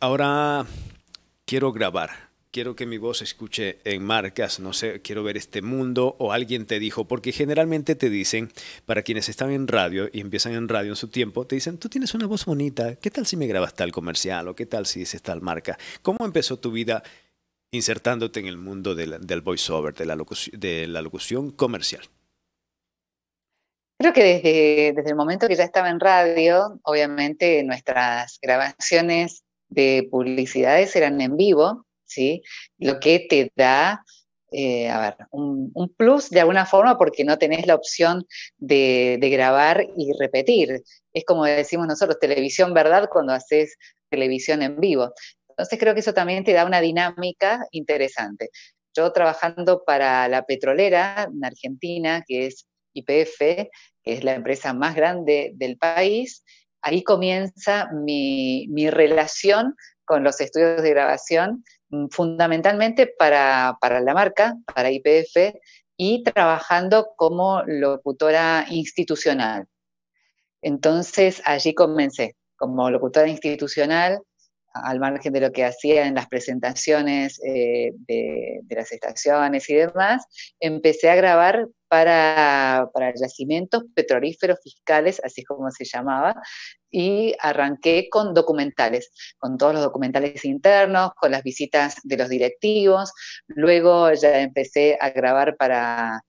ahora quiero grabar? quiero que mi voz escuche en marcas, no sé, quiero ver este mundo o alguien te dijo, porque generalmente te dicen, para quienes están en radio y empiezan en radio en su tiempo, te dicen, tú tienes una voz bonita, ¿qué tal si me grabas tal comercial o qué tal si dices tal marca? ¿Cómo empezó tu vida insertándote en el mundo del, voiceover, de la, locución, de la locución comercial? Creo que desde el momento que ya estaba en radio, obviamente nuestras grabaciones de publicidades eran en vivo ¿sí? Lo que te da, eh, un, plus de alguna forma porque no tenés la opción de, grabar y repetir. Es como decimos nosotros, televisión verdad cuando haces televisión en vivo. Entonces creo que eso también te da una dinámica interesante. Yo trabajando para la petrolera en Argentina, que es IPF, que es la empresa más grande del país, ahí comienza mi relación con los estudios de grabación Mm, fundamentalmente para, la marca, para IPF, y trabajando como locutora institucional. Entonces allí comencé como locutora institucional al margen de lo que hacía en las presentaciones eh, de, las estaciones y demás, empecé a grabar para, yacimientos petrolíferos fiscales, así como se llamaba, y arranqué con documentales, con todos los documentales internos, con las visitas de los directivos, luego ya empecé a grabar para,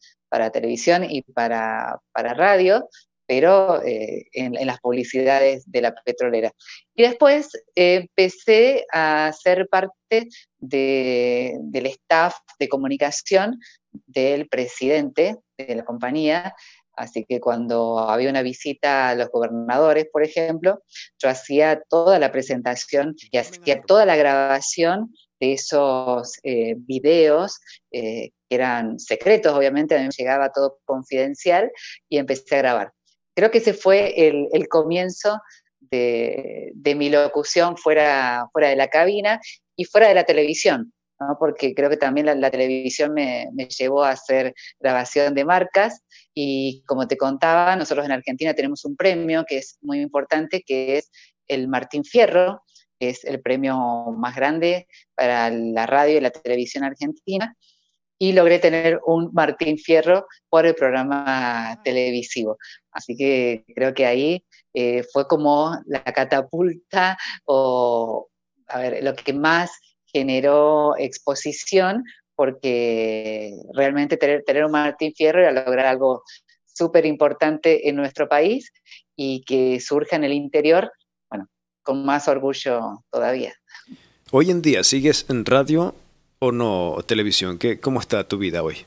televisión y para radio, pero eh, en, las publicidades de la petrolera. Y después eh, empecé a ser parte del staff de comunicación del presidente de la compañía, Así que cuando había una visita a los gobernadores, por ejemplo, yo hacía toda la presentación y hacía toda la grabación de esos eh, videos que eran secretos, obviamente, a mí me llegaba todo confidencial y empecé a grabar. Creo que ese fue el, comienzo de, mi locución fuera, fuera de la cabina y fuera de la televisión, porque creo que también la, televisión me, me, llevó a hacer grabación de marcas y como te contaba, nosotros en Argentina tenemos un premio que es muy importante, que es el Martín Fierro, que es el premio más grande para la radio y la televisión argentina y logré tener un Martín Fierro por el programa televisivo. Así que creo que ahí eh, fue como la catapulta o, lo que más generó exposición, porque realmente tener, tener un Martín Fierro era lograr algo súper importante en nuestro país y que surja en el interior, bueno, con más orgullo todavía. Hoy en día, ¿sigues en radio? o no televisión? ¿Qué, ¿Cómo está tu vida hoy?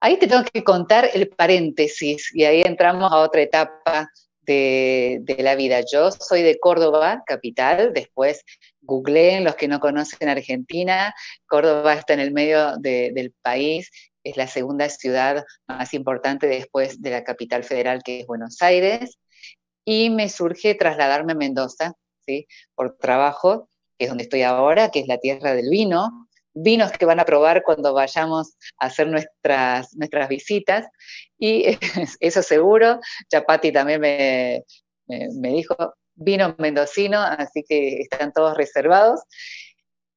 Ahí te tengo que contar el paréntesis y ahí entramos a otra etapa de, la vida. Yo soy de Córdoba, capital, después en los que no conocen Argentina, Córdoba está en el medio del país, es la segunda ciudad más importante después de la capital federal que es Buenos Aires, y me surge trasladarme a Mendoza, ¿sí? por trabajo, que es donde estoy ahora, que es la tierra del vino, vinos que van a probar cuando vayamos a hacer nuestras, nuestras visitas. Y [LAUGHS] eso seguro, ya también me, dijo, vino mendocino, así que están todos reservados.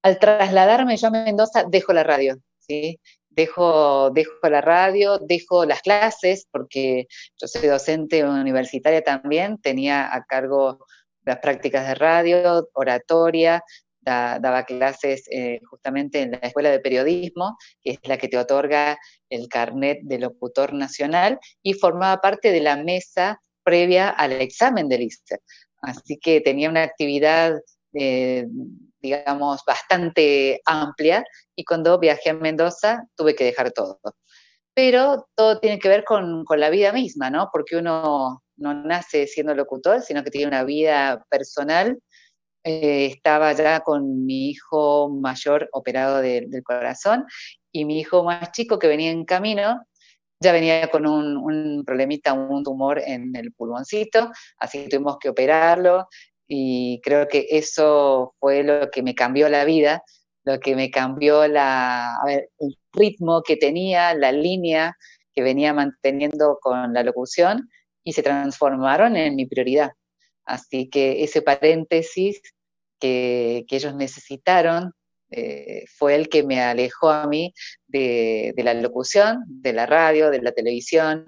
Al trasladarme yo a Mendoza, dejo la radio, ¿sí? Dejo, dejo la radio, dejo las clases, porque yo soy docente universitaria también, tenía a cargo las prácticas de radio, oratoria, daba clases eh, justamente en la Escuela de Periodismo, que es la que te otorga el carnet de locutor nacional, y formaba parte de la mesa previa al examen del lista. Así que tenía una actividad, eh, digamos, bastante amplia, y cuando viajé a Mendoza tuve que dejar todo. Pero todo tiene que ver con la vida misma, ¿no? Porque uno no nace siendo locutor, sino que tiene una vida personal. Eh, estaba ya con mi hijo mayor operado del corazón y mi hijo más chico que venía en camino, ya venía con un, problemita, un tumor en el pulmoncito, así tuvimos que operarlo y creo que eso fue lo que me cambió la vida, lo que me cambió el ritmo que tenía, la línea que venía manteniendo con la locución y se transformaron en mi prioridad. Así que ese paréntesis que, que ellos necesitaron eh, fue el que me alejó a mí de, de, la locución, de la radio, de la televisión,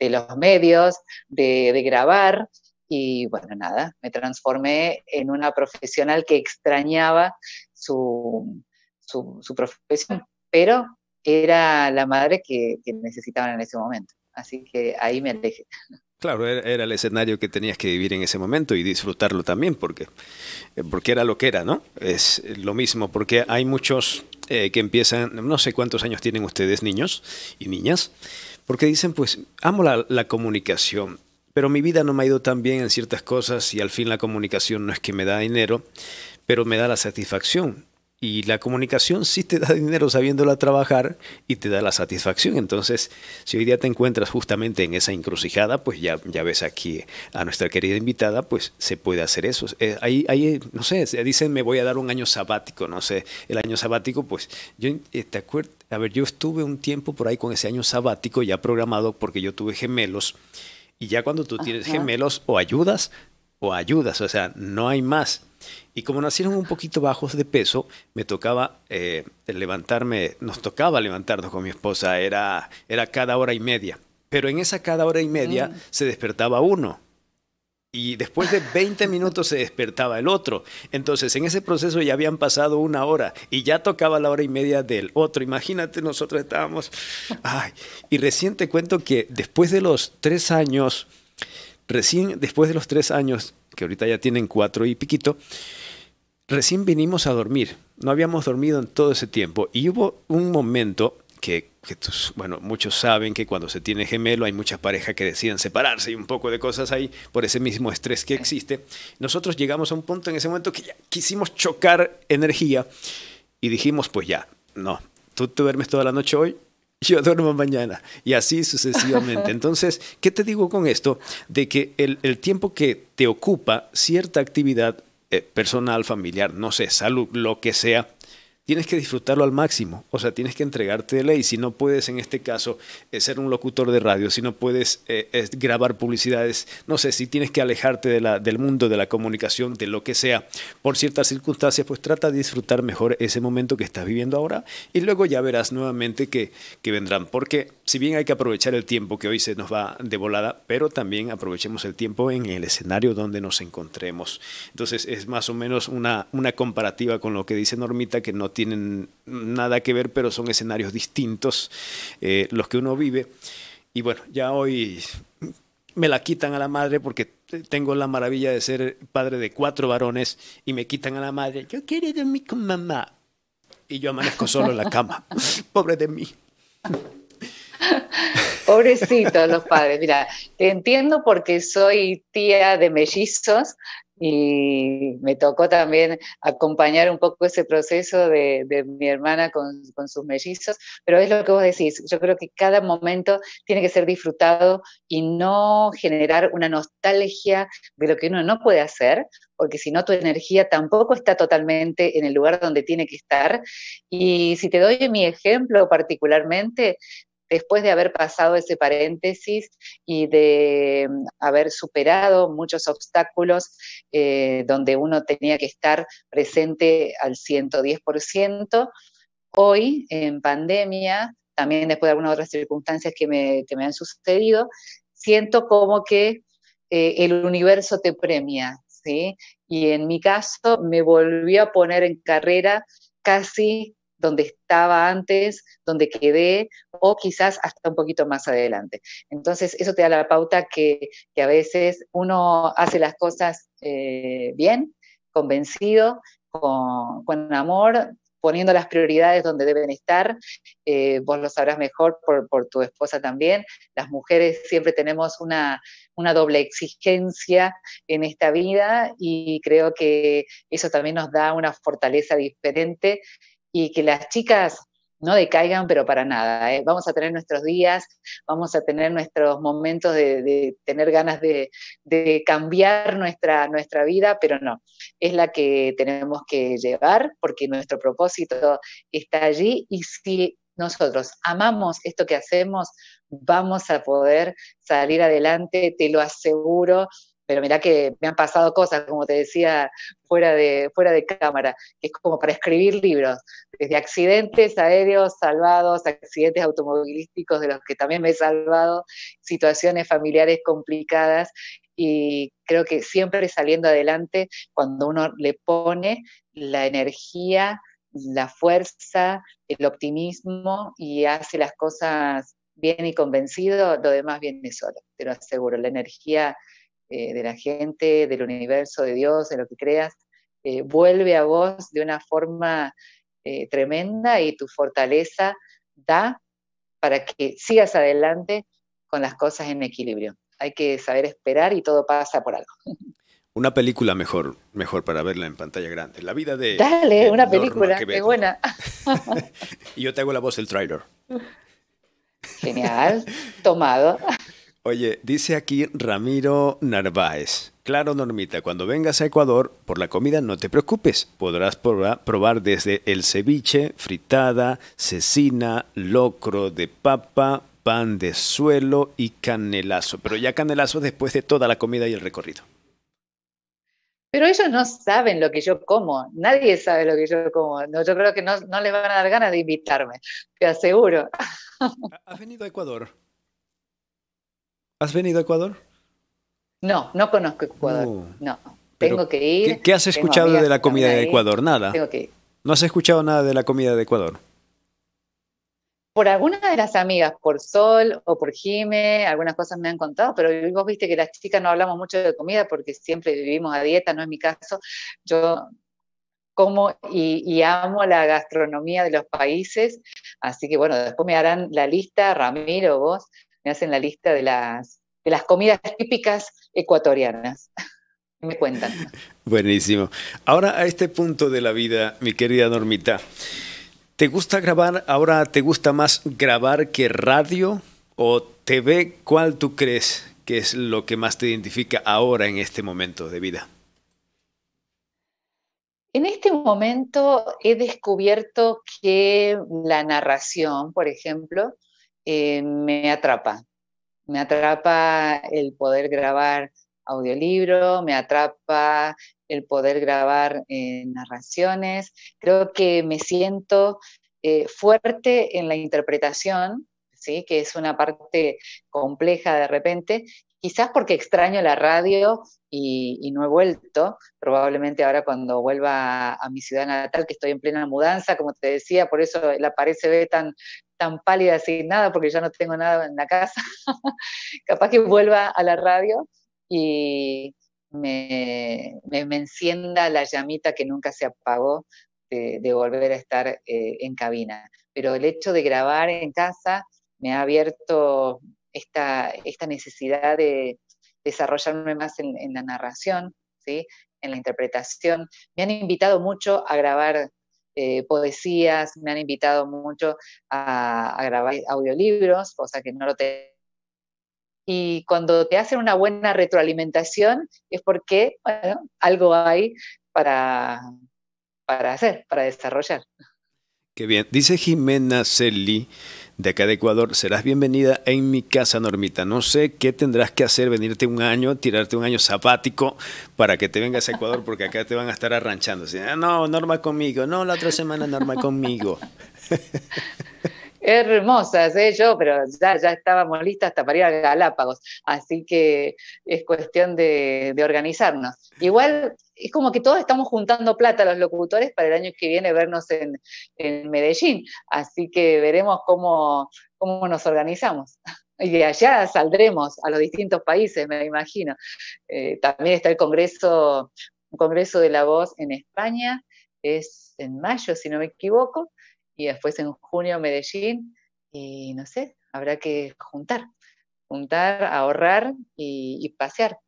de los medios, de, grabar. Y bueno, nada, me transformé en una profesional que extrañaba su, su, su profesión, pero era la madre que, que necesitaban en ese momento. Así que ahí me alejé. Claro, era, el escenario que tenías que vivir en ese momento y disfrutarlo también, porque, eh, porque era lo que era, ¿no? Es lo mismo, porque hay muchos eh, que empiezan, no sé cuántos años tienen ustedes, niños y niñas, porque dicen, pues, amo la comunicación, pero mi vida no me ha ido tan bien en ciertas cosas y al fin la comunicación no es que me da dinero, pero me da la satisfacción y la comunicación sí te da dinero sabiéndola trabajar y te da la satisfacción. Entonces, si hoy día te encuentras justamente en esa encrucijada, pues ya, ya ves aquí a nuestra querida invitada, pues se puede hacer eso. Eh, ahí, ahí, no sé, dicen me voy a dar un año sabático, no sé, el año sabático, pues yo, eh, ¿te A ver, yo estuve un tiempo por ahí con ese año sabático ya programado porque yo tuve gemelos. Y ya cuando tú tienes gemelos o ayudas, o ayudas, o sea, no hay más. Y como nacieron un poquito bajos de peso, me tocaba eh, levantarme, nos tocaba levantarnos con mi esposa, era, era cada hora y media. Pero en esa cada hora y media mm. se despertaba uno. Y después de 20 [LAUGHS] minutos se despertaba el otro. Entonces, en ese proceso ya habían pasado una hora y ya tocaba la hora y media del otro. Imagínate, nosotros estábamos... Ay. Y recién te cuento que después de los tres años recién después de los tres años, que ahorita ya tienen cuatro y piquito, recién vinimos a dormir. No habíamos dormido en todo ese tiempo. Y hubo un momento que, bueno, muchos saben que cuando se tiene gemelo hay muchas parejas que deciden separarse y un poco de cosas ahí por ese mismo estrés que existe. Nosotros llegamos a un punto en ese momento que ya quisimos chocar energía y dijimos, pues ya, no, tú te duermes toda la noche hoy, [LAUGHS] yo duermo mañana y así sucesivamente. [LAUGHS] Entonces, ¿qué te digo con esto? De que el, tiempo que te ocupa cierta actividad eh, personal, familiar, no sé, salud, lo que sea, tienes que disfrutarlo al máximo, o sea, tienes que entregarte de ley. Si no puedes, en este caso, eh, ser un locutor de radio, si no puedes eh, grabar publicidades, no sé, si tienes que alejarte del mundo de la comunicación, de lo que sea, por ciertas circunstancias, pues trata de disfrutar mejor ese momento que estás viviendo ahora y luego ya verás nuevamente que, vendrán. Porque si bien hay que aprovechar el tiempo que hoy se nos va de volada, pero también aprovechemos el tiempo en el escenario donde nos encontremos. Entonces es más o menos una, una comparativa con lo que dice Normita, que no tienen nada que ver, pero son escenarios distintos eh, los que uno vive. Y bueno, ya hoy me la quitan a la madre porque tengo la maravilla de ser padre de cuatro varones y me quitan a la madre. Yo quiero dormir con mamá. Y yo amanezco solo en la cama. [LAUGHS] Pobre de mí. [LAUGHS] Pobrecitos los padres. Mira, te entiendo porque soy tía de mellizos y me tocó también acompañar un poco ese proceso de, mi hermana con, con, sus mellizos, pero es lo que vos decís, yo creo que cada momento tiene que ser disfrutado y no generar una nostalgia de lo que uno no puede hacer, porque si no tu energía tampoco está totalmente en el lugar donde tiene que estar. Y si te doy mi ejemplo particularmente, después de haber pasado ese paréntesis y de mm, haber superado muchos obstáculos eh, donde uno tenía que estar presente al 110%, hoy en pandemia, también después de algunas otras circunstancias que me, han sucedido, siento como que eh, el universo te premia, ¿sí? Y en mi caso me volvió a poner en carrera casi donde estaba antes, donde quedé, o quizás hasta un poquito más adelante. Entonces, eso te da la pauta que, a veces uno hace las cosas eh, bien, convencido, con, con amor, poniendo las prioridades donde deben estar. Eh, vos lo sabrás mejor por, tu esposa también. Las mujeres siempre tenemos una, una, doble exigencia en esta vida y creo que eso también nos da una fortaleza diferente y que las chicas no decaigan, pero para nada. ¿eh? Vamos a tener nuestros días, vamos a tener nuestros momentos de, tener ganas de, cambiar nuestra, nuestra vida, pero no, es la que tenemos que llevar porque nuestro propósito está allí y si nosotros amamos esto que hacemos, vamos a poder salir adelante, te lo aseguro, pero mirá que me han pasado cosas, como te decía, fuera de, fuera de cámara, que es como para escribir libros, desde accidentes aéreos salvados, accidentes automovilísticos de los que también me he salvado, situaciones familiares complicadas, y creo que siempre saliendo adelante cuando uno le pone la energía, la fuerza, el optimismo y hace las cosas bien y convencido, lo demás viene solo, te lo aseguro, la energía eh, de la gente, del universo, de Dios, de lo que creas, eh, vuelve a vos de una forma eh, tremenda y tu fortaleza da para que sigas adelante con las cosas en equilibrio. Hay que saber esperar y todo pasa por algo. [LAUGHS] Una película mejor, mejor para verla en pantalla grande. La vida de. Dale, una película, qué buena. [LAUGHS] y yo te hago la voz del trailer. Genial, tomado. [LAUGHS] Oye, dice aquí Ramiro Narváez. Claro, Normita, cuando vengas a Ecuador, por la comida no te preocupes. Podrás probar desde el ceviche, fritada, cecina, locro de papa, pan de suelo y canelazo. Pero ya canelazo después de toda la comida y el recorrido. Pero ellos no saben lo que yo como, nadie sabe lo que yo como. yo creo que no, no les van a dar ganas de invitarme, te aseguro. [LAUGHS] ¿Has venido a Ecuador? ¿Has venido a Ecuador? No, no conozco Ecuador. no, tengo que ir. ¿Qué, has escuchado de la comida de Ecuador? Nada. ¿No has escuchado nada de la comida de Ecuador? Por alguna de las amigas, por Sol o por Jime, algunas cosas me han contado, pero vos viste que las chicas no hablamos mucho de comida porque siempre vivimos a dieta, no es mi caso. Yo como y, y, amo la gastronomía de los países, así que bueno, después me harán la lista, Ramiro, vos, me hacen la lista de las, las comidas típicas ecuatorianas. [LAUGHS] me cuentan. Buenísimo. Ahora a este punto de la vida, mi querida Normita, ¿te gusta grabar? Ahora te gusta más grabar que radio o TV? ¿Cuál tú crees que es lo que más te identifica ahora en este momento de vida? En este momento he descubierto que la narración, por ejemplo, eh, me atrapa. Me atrapa el poder grabar audiolibro, me atrapa el poder grabar eh, narraciones. Creo que me siento eh, fuerte en la interpretación, ¿sí? que es una parte compleja de repente, quizás porque extraño la radio y, no he vuelto, probablemente ahora cuando vuelva a, a, mi ciudad natal, que estoy en plena mudanza, como te decía, por eso la pared se ve tan, tan pálida sin nada porque ya no tengo nada en la casa, [LAUGHS] capaz que vuelva a la radio y me, me, encienda la llamita que nunca se apagó de, volver a estar eh, en cabina. Pero el hecho de grabar en casa me ha abierto esta, esta necesidad de desarrollarme más en, en la narración, ¿sí? en la interpretación. Me han invitado mucho a grabar eh, poesías, me han invitado mucho a, grabar audiolibros, cosa que no lo tengo y cuando te hacen una buena retroalimentación es porque algo hay para, para hacer, para desarrollar. Qué bien. Dice Jimena Selly de acá de Ecuador, serás bienvenida en mi casa, Normita. No sé qué tendrás que hacer, venirte un año, tirarte un año sabático para que te vengas a Ecuador, porque acá te van a estar arranchando. Ah, no, Norma conmigo, no, la otra semana Norma conmigo. [LAUGHS] Hermosas, ¿eh? yo, pero ya, ya estábamos listas hasta para ir a Galápagos, así que es cuestión de, de organizarnos. Igual es como que todos estamos juntando plata los locutores para el año que viene vernos en, Medellín. Así que veremos cómo, cómo nos organizamos. [LAUGHS] Y de allá saldremos a los distintos países, me imagino. Eh, también está el Congreso, Congreso de la Voz en España, es en mayo, si no me equivoco, y después en junio Medellín, y no sé, habrá que juntar, juntar, ahorrar y pasear.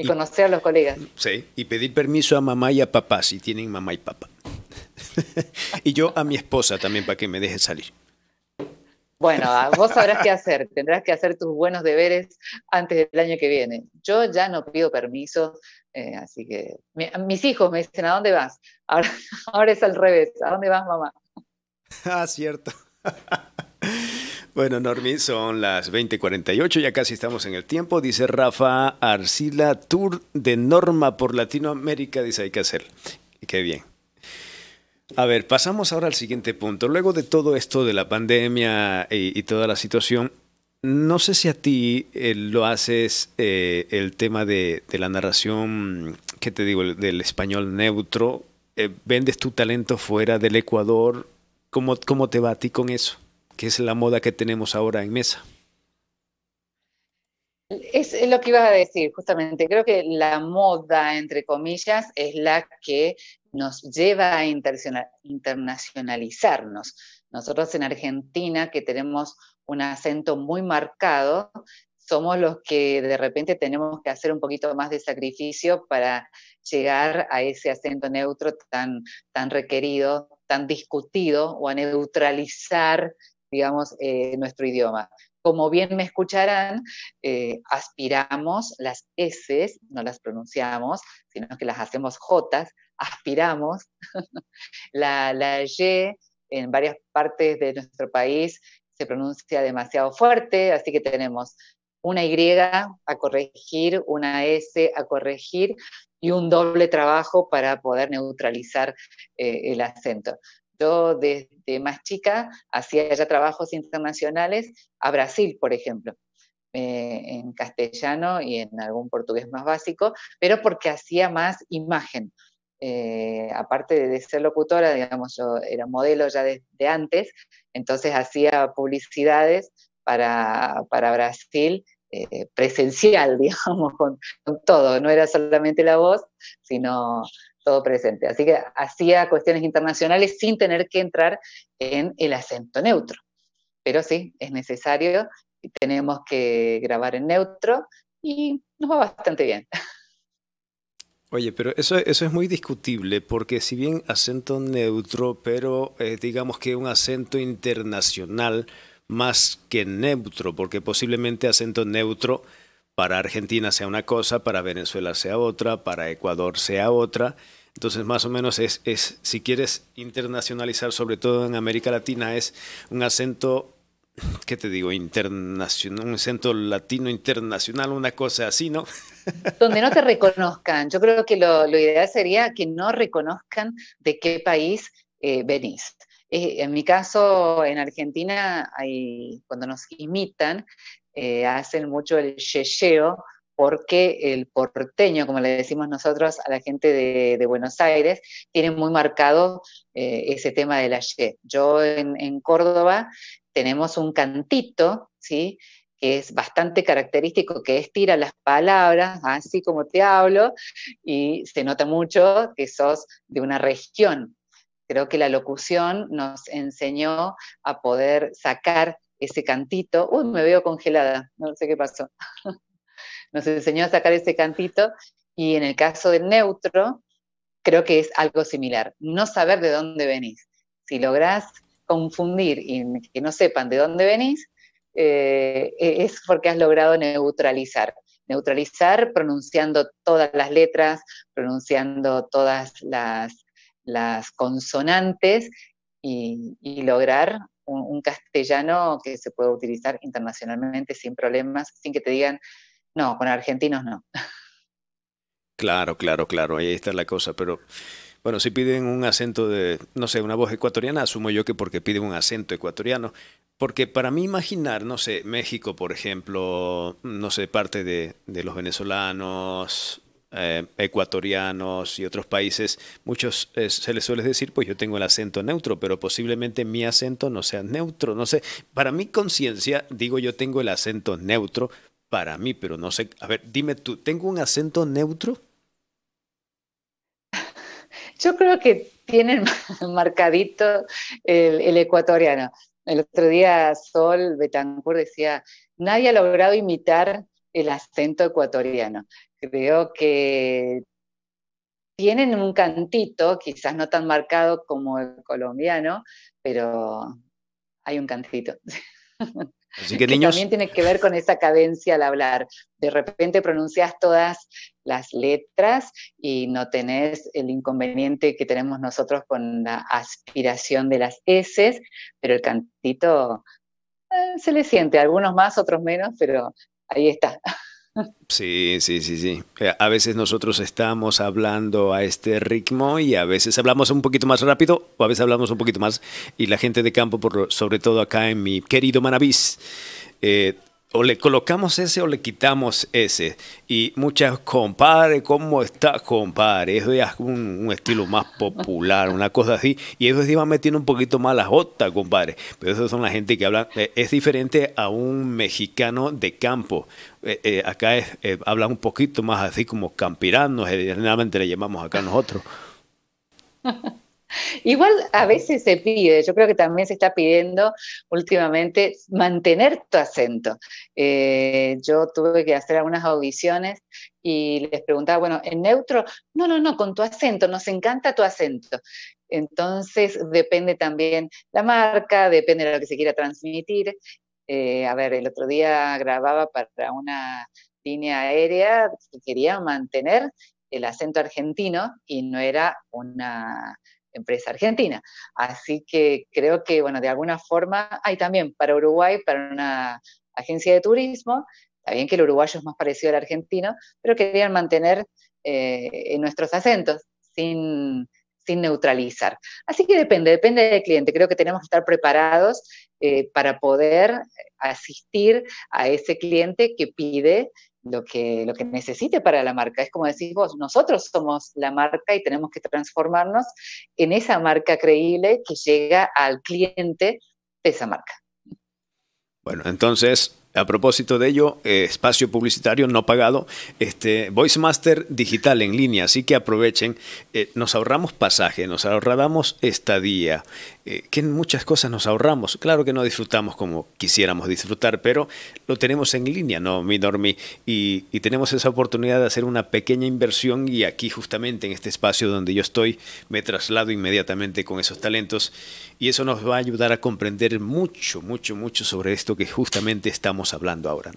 Y, conocer a los colegas. Sí, y pedir permiso a mamá y a papá, si tienen mamá y papá. [LAUGHS] y yo a mi esposa también para que me deje salir. Bueno, ah, vos sabrás qué hacer, tendrás que hacer tus buenos deberes antes del año que viene. Yo ya no pido permiso, eh, así que mis hijos me dicen, ¿a dónde vas? [LAUGHS] ahora es al revés, ¿a dónde vas mamá? Ah, cierto. [LAUGHS] Bueno, Normi, son las 20:48, ya casi estamos en el tiempo. Dice Rafa Arcila, tour de Norma por Latinoamérica, dice hay que hacer. Qué bien. A ver, pasamos ahora al siguiente punto. Luego de todo esto de la pandemia y, toda la situación, no sé si a ti eh, lo haces eh, el tema de, la narración, ¿qué te digo?, del español neutro. Eh, ¿Vendes tu talento fuera del Ecuador? ¿Cómo, ¿Cómo te va a ti con eso? que es la moda que tenemos ahora en mesa. Es lo que ibas a decir, justamente. Creo que la moda, entre comillas, es la que nos lleva a internacionalizarnos. Nosotros en Argentina, que tenemos un acento muy marcado, somos los que de repente tenemos que hacer un poquito más de sacrificio para llegar a ese acento neutro tan, tan requerido, tan discutido, o a neutralizar digamos, eh, nuestro idioma. Como bien me escucharán, eh, aspiramos las S, no las pronunciamos, sino que las hacemos J, aspiramos [LAUGHS] la, la Y en varias partes de nuestro país se pronuncia demasiado fuerte, así que tenemos una Y a corregir, una S a corregir y un doble trabajo para poder neutralizar eh, el acento. Yo desde más chica hacía ya trabajos internacionales a Brasil, por ejemplo, eh, en castellano y en algún portugués más básico, pero porque hacía más imagen. Eh, aparte de ser locutora, digamos, yo era modelo ya desde antes, entonces hacía publicidades para, para Brasil eh, presencial, [LAUGHS] digamos, con, todo, no era solamente la voz, sino presente. Así que hacía cuestiones internacionales sin tener que entrar en el acento neutro. Pero sí, es necesario, y tenemos que grabar en neutro y nos va bastante bien. Oye, pero eso, eso es muy discutible, porque si bien acento neutro, pero eh, digamos que un acento internacional más que neutro, porque posiblemente acento neutro para Argentina sea una cosa, para Venezuela sea otra, para Ecuador sea otra, entonces, más o menos es, si quieres internacionalizar, sobre todo en América Latina, es un acento, ¿qué te digo? Internacional, un acento latino internacional, una cosa así, ¿no? [LAUGHS] Donde no te reconozcan. Yo creo que lo, ideal sería que no reconozcan de qué país eh, venís. Eh, en mi caso, en Argentina, cuando nos imitan, eh, hacen mucho el yeyeo, porque el porteño, como le decimos nosotros a la gente de, Buenos Aires, tiene muy marcado eh, ese tema de la Yo en, Córdoba tenemos un cantito, ¿sí? que es bastante característico, que estira las palabras, así como te hablo, y se nota mucho que sos de una región. Creo que la locución nos enseñó a poder sacar ese cantito. Uy, me veo congelada, no sé qué pasó. [LAUGHS] nos enseñó a sacar ese cantito y en el caso del neutro, creo que es algo similar, no saber de dónde venís. Si lográs confundir y que no sepan de dónde venís, eh, e-, es porque has logrado neutralizar. Neutralizar pronunciando todas las letras, pronunciando todas las, consonantes y, lograr un, un, castellano que se pueda utilizar internacionalmente sin problemas, sin que te digan, no, con argentinos no. Claro, claro, claro, ahí está la cosa, pero bueno, si piden un acento de, no sé, una voz ecuatoriana, asumo yo que porque piden un acento ecuatoriano, porque para mí imaginar, no sé, México, por ejemplo, no sé, parte de, los venezolanos, eh, ecuatorianos y otros países, muchos eh, se les suele decir, pues yo tengo el acento neutro, pero posiblemente mi acento no sea neutro. No sé, para mi conciencia, digo yo tengo el acento neutro para mí, pero no sé. A ver, dime tú, ¿tengo un acento neutro? [LAUGHS] Yo creo que tienen [LAUGHS] marcadito el, el ecuatoriano. El otro día Sol Betancourt decía, nadie ha logrado imitar el acento ecuatoriano. Creo que tienen un cantito, quizás no tan marcado como el colombiano, pero hay un cantito. [LAUGHS] que, También tiene que ver con esa cadencia al hablar. De repente pronuncias todas las letras y no tenés el inconveniente que tenemos nosotros con la aspiración de las S, pero el cantito eh, se le siente, algunos más, otros menos, pero ahí está. Sí, sí, sí, sí. Eh, a veces nosotros estamos hablando a este ritmo y a veces hablamos un poquito más rápido o a veces hablamos un poquito más y la gente de campo, por, sobre todo acá en mi querido Manabís, eh, o le colocamos ese o le quitamos ese. Y muchas, compadre, ¿cómo está, compadre? Eso es un, estilo más popular, una cosa así. Y eso sí va metiendo un poquito más la jota, compadre. Pero eso son la gente que habla. Eh, es diferente a un mexicano de campo. Eh, eh, acá es, habla un poquito más así como campiranos, generalmente le llamamos acá nosotros. [LAUGHS] Igual a veces se pide, yo creo que también se está pidiendo últimamente mantener tu acento. Eh, yo tuve que hacer algunas audiciones y les preguntaba, bueno, ¿en neutro? No, no, no, con tu acento, nos encanta tu acento. Entonces depende también la marca, depende de lo que se quiera transmitir. Eh, a ver, el otro día grababa para una línea aérea que quería mantener el acento argentino y no era una empresa argentina. Así que creo que, bueno, de alguna forma hay también para Uruguay, para una agencia de turismo, está bien que el uruguayo es más parecido al argentino, pero querían mantener eh, nuestros acentos sin, sin neutralizar. Así que depende, depende del cliente. Creo que tenemos que estar preparados eh, para poder asistir a ese cliente que pide lo que, lo que necesite para la marca. Es como decís vos, nosotros somos la marca y tenemos que transformarnos en esa marca creíble que llega al cliente de esa marca. Bueno, entonces, a propósito de ello, eh, espacio publicitario no pagado, este, master digital en línea, así que aprovechen, eh, nos ahorramos pasaje, nos ahorramos estadía, eh, que en muchas cosas nos ahorramos. Claro que no disfrutamos como quisiéramos disfrutar, pero lo tenemos en línea, ¿no, mi Dormi? Y, y tenemos esa oportunidad de hacer una pequeña inversión y aquí justamente en este espacio donde yo estoy me traslado inmediatamente con esos talentos y eso nos va a ayudar a comprender mucho, mucho, mucho sobre esto que justamente estamos hablando ahora.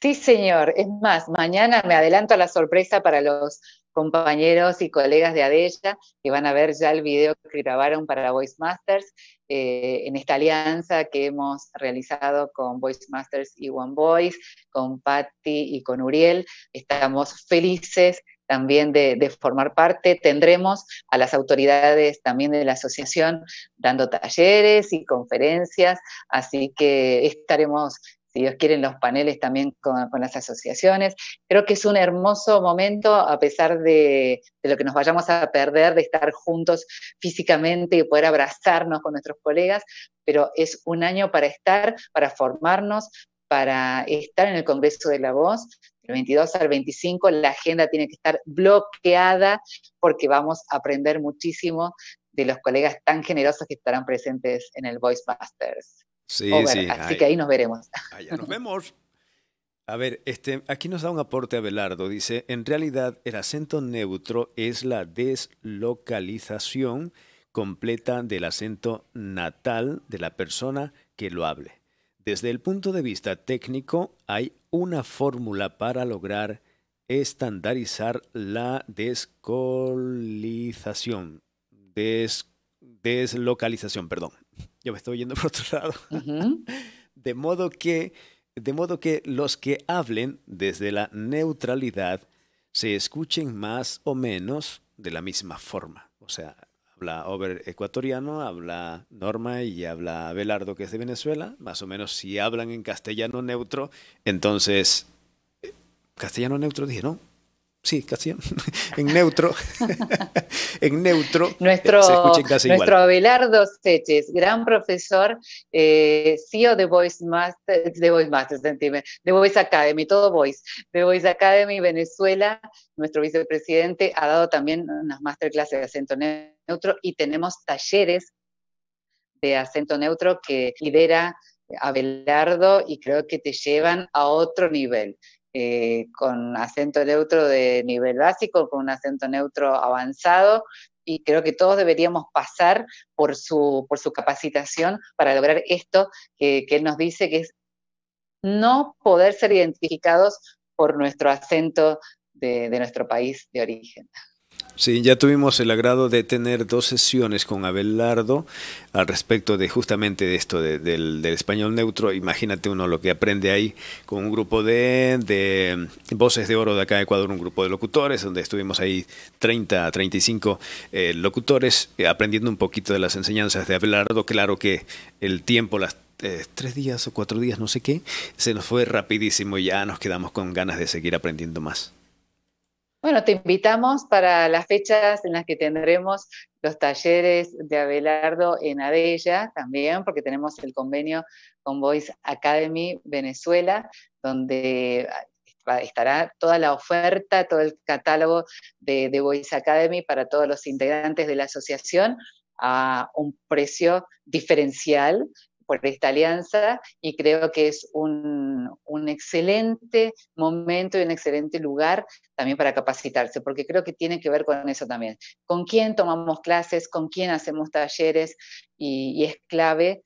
Sí, señor. Es más, mañana me adelanto a la sorpresa para los compañeros y colegas de Adella, que van a ver ya el video que grabaron para Voice Masters, eh, en esta alianza que hemos realizado con Voice Masters y One Voice, con Patti y con Uriel. Estamos felices también de, de, formar parte. Tendremos a las autoridades también de la asociación dando talleres y conferencias, así que estaremos si Dios quiere, los paneles también con, las asociaciones. Creo que es un hermoso momento, a pesar de, de, lo que nos vayamos a perder, de estar juntos físicamente y poder abrazarnos con nuestros colegas, pero es un año para estar, para formarnos, para estar en el Congreso de la Voz. Del 22 al 25 la agenda tiene que estar bloqueada porque vamos a aprender muchísimo de los colegas tan generosos que estarán presentes en el Voice Masters. Sí, sí. Así que ahí nos veremos. Allá nos [LAUGHS] vemos. A ver, este, aquí nos da un aporte Abelardo. Dice, en realidad el acento neutro es la deslocalización completa del acento natal de la persona que lo hable. Desde el punto de vista técnico, hay una fórmula para lograr estandarizar la descolización, deslocalización, perdón. Yo me estoy yendo por otro [LAUGHS] lado. de, modo que, de modo que los que hablen desde la neutralidad se escuchen más o menos de la misma forma. O sea, habla Over ecuatoriano, habla Norma y habla Abelardo, que es de Venezuela. Más o menos si hablan en castellano neutro, entonces... Eh, castellano neutro, dije, ¿no? sí, casi [LAUGHS] en neutro, [LAUGHS] en neutro, eh, nuestro, nuestro Abelardo Seches, gran profesor, eh, CEO de Voice Master, de Voice de Voice Academy, todo Voice, de Voice Academy Venezuela, nuestro vicepresidente ha dado también unas masterclasses de acento neutro y tenemos talleres de acento neutro que lidera Abelardo y creo que te llevan a otro nivel. Eh, con acento neutro de nivel básico, con un acento neutro avanzado, y creo que todos deberíamos pasar por su, por su capacitación para lograr esto que, él nos dice, que es no poder ser identificados por nuestro acento de nuestro país de origen. Sí, ya tuvimos el agrado de tener dos sesiones con Abelardo al respecto de justamente esto del, español neutro. Imagínate uno lo que aprende ahí con un grupo de, voces de oro de acá de Ecuador, un grupo de locutores, donde estuvimos ahí 30, 35 eh, locutores eh, aprendiendo un poquito de las enseñanzas de Abelardo. Claro que el tiempo, las eh, tres días o cuatro días, no sé qué, se nos fue rapidísimo y ya nos quedamos con ganas de seguir aprendiendo más. Bueno, te invitamos para las fechas en las que tendremos los talleres de Abelardo en Adella también, porque tenemos el convenio con Voice Academy Venezuela, donde estará toda la oferta, todo el catálogo de, de Voice Academy para todos los integrantes de la asociación a un precio diferencial por esta alianza y creo que es un, excelente momento y un excelente lugar también para capacitarse, porque creo que tiene que ver con eso también, con quién tomamos clases, con quién hacemos talleres y, y es clave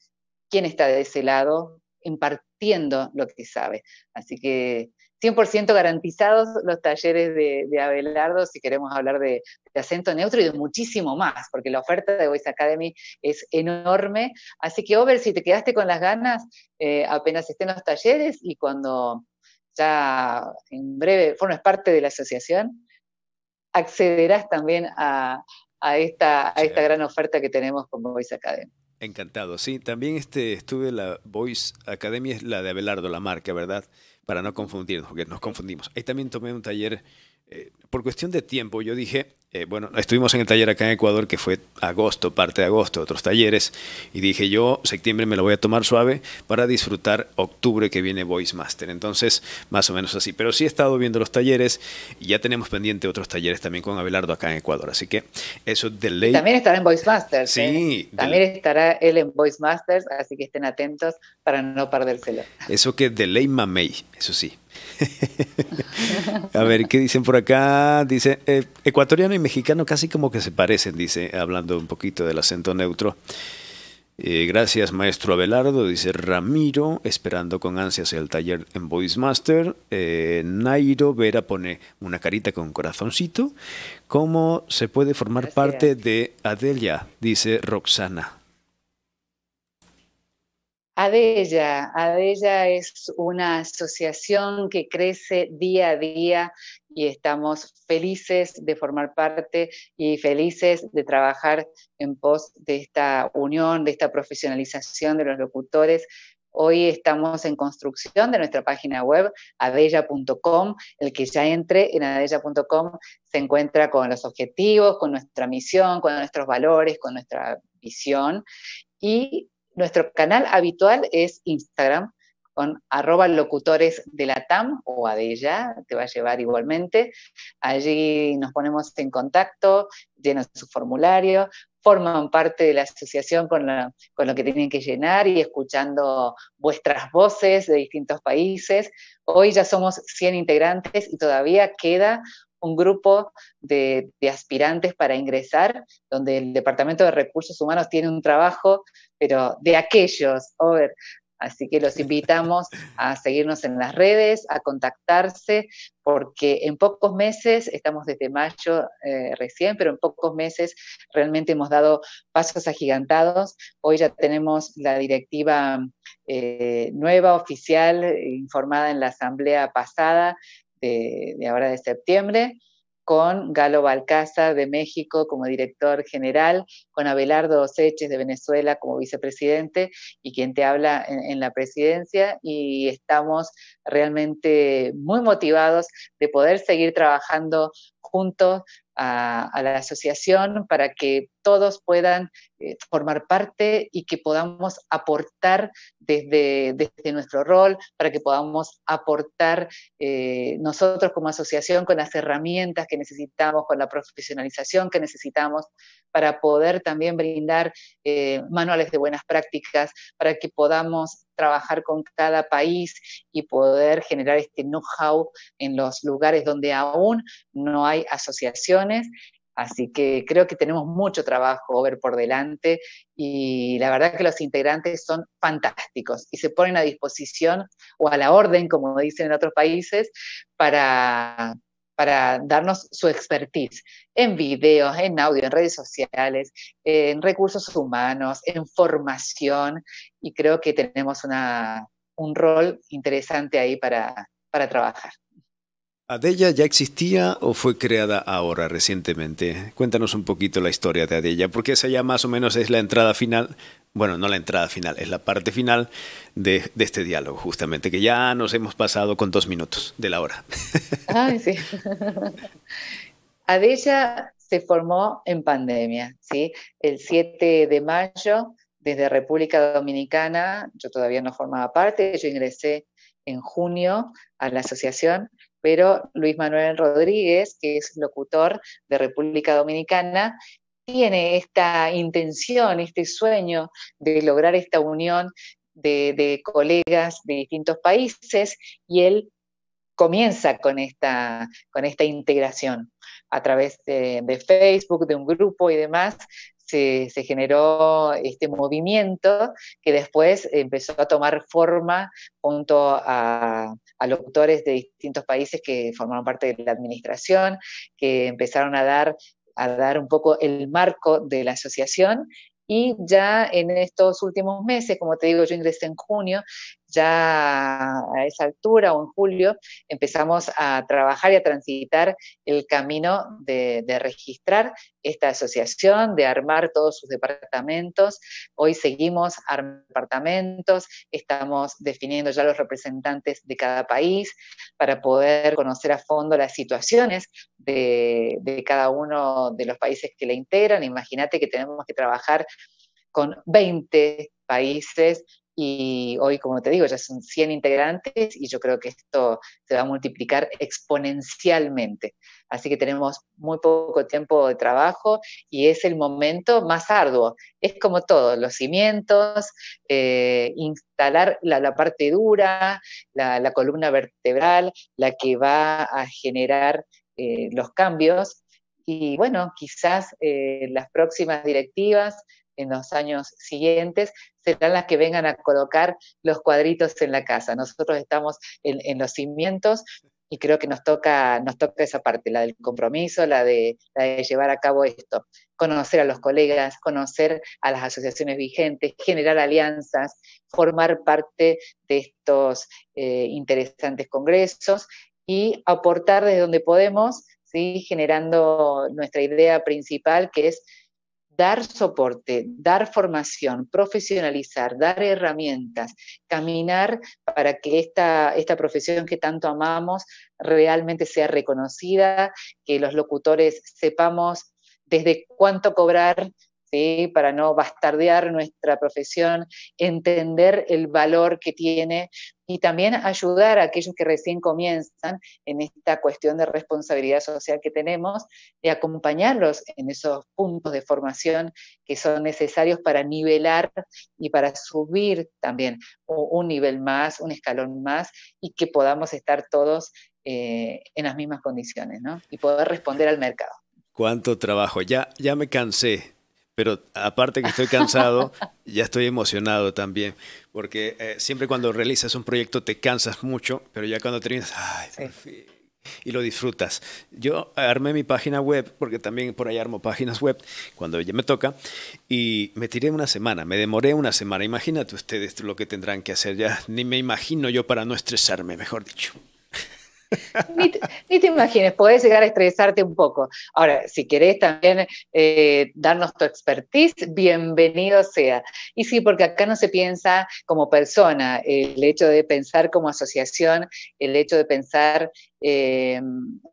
quién está de ese lado impartiendo lo que sabe. Así que 100% garantizados los talleres de, Abelardo si queremos hablar de, acento neutro y de muchísimo más, porque la oferta de Voice Academy es enorme. Así que, Over, si te quedaste con las ganas, eh, apenas estén los talleres y cuando ya en breve formes parte de la asociación, accederás también esta, a esta gran oferta que tenemos con Voice Academy. Encantado, sí. También este, estuve la Voice Academy, es la de Abelardo, la marca, ¿verdad? Para no confundirnos, porque nos confundimos. Ahí también tomé un taller eh, por cuestión de tiempo, yo dije, eh, bueno, estuvimos en el taller acá en Ecuador, que fue agosto, parte de agosto, otros talleres, y dije yo, septiembre me lo voy a tomar suave para disfrutar octubre que viene Voice Master. Entonces, más o menos así. Pero sí he estado viendo los talleres y ya tenemos pendiente otros talleres también con Abelardo acá en Ecuador. Así que eso de ley. También estará en Voice Master Sí. ¿eh? También estará él en Voice Masters, así que estén atentos para no perdérselo. Eso que de ley mamey, eso sí. [LAUGHS] a ver, ¿qué dicen por acá? Dice, eh, ecuatoriano y mexicano casi como que se parecen, dice, hablando un poquito del acento neutro. Eh, gracias, maestro Abelardo, dice Ramiro, esperando con ansias el taller en Voice Master eh, Nairo Vera pone una carita con corazoncito. ¿Cómo se puede formar parte de Adelia? Dice Roxana. Adella. Adella es una asociación que crece día a día y estamos felices de formar parte y felices de trabajar en pos de esta unión, de esta profesionalización de los locutores. Hoy estamos en construcción de nuestra página web, adella.com. El que ya entre en adella.com se encuentra con los objetivos, con nuestra misión, con nuestros valores, con nuestra visión y nuestro canal habitual es Instagram con arroba locutores de la TAM o Adella, te va a llevar igualmente. Allí nos ponemos en contacto, llenan su formulario, forman parte de la asociación con, con, lo que tienen que llenar y escuchando vuestras voces de distintos países. Hoy ya somos 100 integrantes y todavía queda un grupo de, aspirantes para ingresar, donde el Departamento de Recursos Humanos tiene un trabajo, pero de aquellos, Así que los invitamos a seguirnos en las redes, a contactarse, porque en pocos meses, estamos desde mayo eh, recién, pero en pocos meses realmente hemos dado pasos agigantados. Hoy ya tenemos la directiva eh, nueva, oficial, eh, informada en la asamblea pasada, de, ahora de septiembre, con Galo Balcaza de México como director general, con Abelardo Oseches de Venezuela como vicepresidente y quien te habla en, la presidencia. Y estamos realmente muy motivados de poder seguir trabajando juntos a, la asociación para que todos puedan eh, formar parte y que podamos aportar desde, nuestro rol, para que podamos aportar eh, nosotros como asociación con las herramientas que necesitamos, con la profesionalización que necesitamos, para poder también brindar eh, manuales de buenas prácticas, para que podamos trabajar con cada país y poder generar este know-how en los lugares donde aún no hay asociaciones. Así que creo que tenemos mucho trabajo ver por delante y la verdad que los integrantes son fantásticos y se ponen a disposición o a la orden, como dicen en otros países, para, para darnos su expertise en videos, en audio, en redes sociales, en recursos humanos, en formación, y creo que tenemos un rol interesante ahí para, para trabajar. ¿Adella ya existía o fue creada ahora recientemente? Cuéntanos un poquito la historia de Adella, porque esa ya más o menos es la entrada final bueno, no la entrada final, es la parte final de, este diálogo, justamente, que ya nos hemos pasado con dos minutos de la hora. [LAUGHS] Ay, sí. [LAUGHS] Adella se formó en pandemia, ¿sí? El 7 de mayo, desde República Dominicana, yo todavía no formaba parte, yo ingresé en junio a la asociación, pero Luis Manuel Rodríguez, que es locutor de República Dominicana, tiene esta intención, este sueño de lograr esta unión de, colegas de distintos países y él comienza con esta, con esta integración a través de, Facebook, de un grupo y demás. Se, generó este movimiento que después empezó a tomar forma junto a, a locutores de distintos países que formaron parte de la administración, que empezaron a dar a dar un poco el marco de la asociación y ya en estos últimos meses, como te digo, yo ingresé en junio, ya a esa altura o en julio empezamos a trabajar y a transitar el camino de, registrar esta asociación, de armar todos sus departamentos. Hoy seguimos armando departamentos, estamos definiendo ya los representantes de cada país para poder conocer a fondo las situaciones de, cada uno de los países que la integran. Imagínate que tenemos que trabajar con 20 países y hoy, como te digo, ya son 100 integrantes y yo creo que esto se va a multiplicar exponencialmente. Así que tenemos muy poco tiempo de trabajo y es el momento más arduo. Es como todo, los cimientos, eh, instalar la, parte dura, la, columna vertebral, la que va a generar eh, los cambios. Y bueno, quizás eh, las próximas directivas en los años siguientes serán las que vengan a colocar los cuadritos en la casa. Nosotros estamos en, los cimientos y creo que nos toca, nos toca esa parte, la del compromiso, la de, llevar a cabo esto, conocer a los colegas, conocer a las asociaciones vigentes, generar alianzas, formar parte de estos eh, interesantes congresos y aportar desde donde podemos, ¿sí? generando nuestra idea principal que es dar soporte, dar formación, profesionalizar, dar herramientas, caminar para que esta, esta profesión que tanto amamos realmente sea reconocida, que los locutores sepamos desde cuánto cobrar, para no bastardear nuestra profesión, entender el valor que tiene y también ayudar a aquellos que recién comienzan en esta cuestión de responsabilidad social que tenemos y acompañarlos en esos puntos de formación que son necesarios para nivelar y para subir también un nivel más, un escalón más y que podamos estar todos eh, en las mismas condiciones ¿no? y poder responder al mercado. ¿Cuánto trabajo? Ya, ya me cansé pero aparte que estoy cansado, ya estoy emocionado también, porque eh, siempre cuando realizas un proyecto te cansas mucho, pero ya cuando terminas, ay, y lo disfrutas. Yo armé mi página web, porque también por ahí armo páginas web cuando ya me toca, y me tiré una semana, me demoré una semana. Imagínate ustedes lo que tendrán que hacer ya, ni me imagino yo para no estresarme, mejor dicho. [LAUGHS] ni, te, imagines, podés llegar a estresarte un poco. Ahora, si querés también eh, darnos tu expertise, bienvenido sea. Y sí, porque acá no se piensa como persona, el hecho de pensar como asociación, el hecho de pensar eh,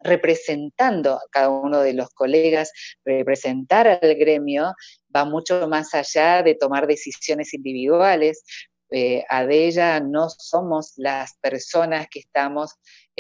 representando a cada uno de los colegas, representar al gremio, va mucho más allá de tomar decisiones individuales. Eh, a ella no somos las personas que estamos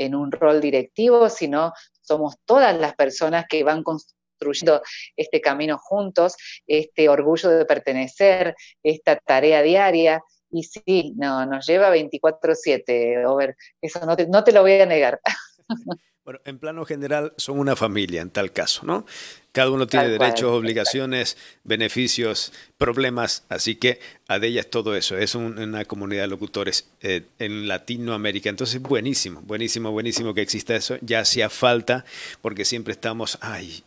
en un rol directivo, sino somos todas las personas que van construyendo este camino juntos, este orgullo de pertenecer, esta tarea diaria. Y sí, no, nos lleva 24/7, Over. Eso no te, no te lo voy a negar. [LAUGHS] Bueno, en plano general son una familia en tal caso, ¿no? Cada uno tiene derechos, obligaciones, beneficios, problemas, así que a de ellas todo eso. Es una comunidad de locutores eh, en Latinoamérica. Entonces, buenísimo, buenísimo, buenísimo que exista eso. Ya hacía falta porque siempre estamos, ay,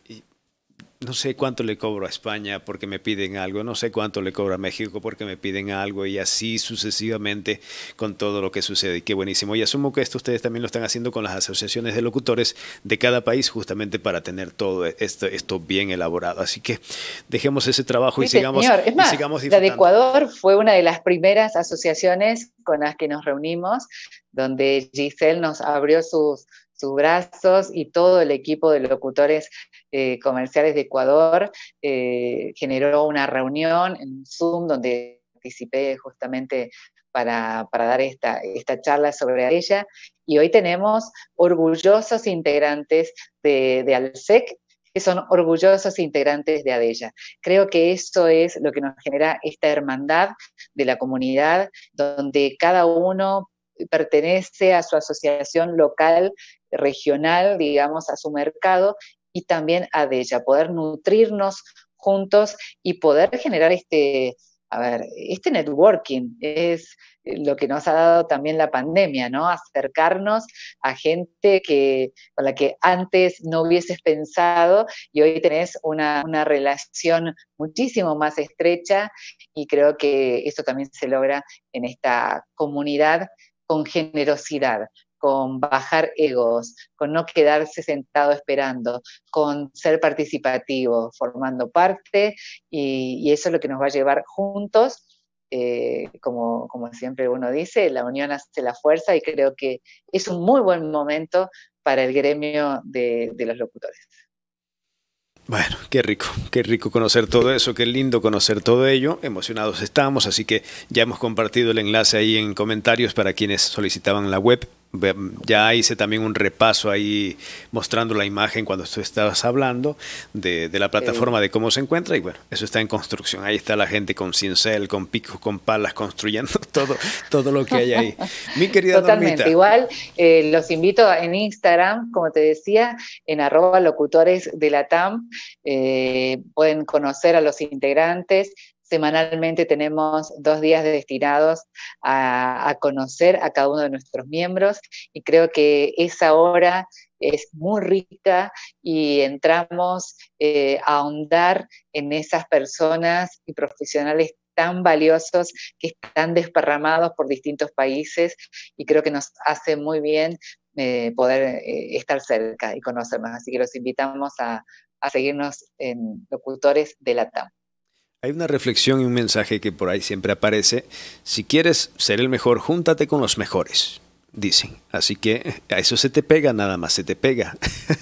no sé cuánto le cobro a España porque me piden algo, no sé cuánto le cobro a México porque me piden algo y así sucesivamente con todo lo que sucede. Y qué buenísimo. Y asumo que esto ustedes también lo están haciendo con las asociaciones de locutores de cada país justamente para tener todo esto, bien elaborado. Así que dejemos ese trabajo y sigamos. la de Ecuador fue una de las primeras asociaciones con las que nos reunimos, donde Giselle nos abrió sus sus brazos y todo el equipo de locutores eh, comerciales de Ecuador eh, generó una reunión en Zoom donde participé justamente para, dar esta, charla sobre Adella Y hoy tenemos orgullosos integrantes de, de ALSEC que son orgullosos integrantes de Adella. Creo que eso es lo que nos genera esta hermandad de la comunidad, donde cada uno pertenece a su asociación local, regional, digamos, a su mercado, y también a ella poder nutrirnos juntos y poder generar este, a ver, este networking es lo que nos ha dado también la pandemia, ¿no? Acercarnos a gente que, con la que antes no hubieses pensado y hoy tenés una, relación muchísimo más estrecha y creo que esto también se logra en esta comunidad con generosidad, con bajar egos, con no quedarse sentado esperando, con ser participativo, formando parte, y, eso es lo que nos va a llevar juntos eh, como, siempre uno dice, la unión hace la fuerza y creo que es un muy buen momento para el gremio de, de los locutores. Bueno, qué rico, qué rico conocer todo eso, qué lindo conocer todo ello. Emocionados estamos, así que ya hemos compartido el enlace ahí en comentarios para quienes solicitaban la web ya hice también un repaso ahí mostrando la imagen cuando tú estabas hablando de, la plataforma, de cómo se encuentra y bueno, eso está en construcción. Ahí está la gente con cincel, con picos, con palas, construyendo [LAUGHS] todo, todo lo que hay ahí. Mi querida Totalmente, igual eh, los invito en Instagram, como te decía, en arroba locutores de la TAM, eh, pueden conocer a los integrantes, Semanalmente tenemos dos días destinados a, conocer a cada uno de nuestros miembros y creo que esa hora es muy rica y entramos eh, a ahondar en esas personas y profesionales tan valiosos que están desparramados por distintos países y creo que nos hace muy bien eh, poder eh, estar cerca y conocernos. Así que los invitamos a, a seguirnos en Locutores de la TAM. Hay una reflexión y un mensaje que por ahí siempre aparece. Si quieres ser el mejor, júntate con los mejores, dicen. Así que a eso se te pega, nada más se te pega.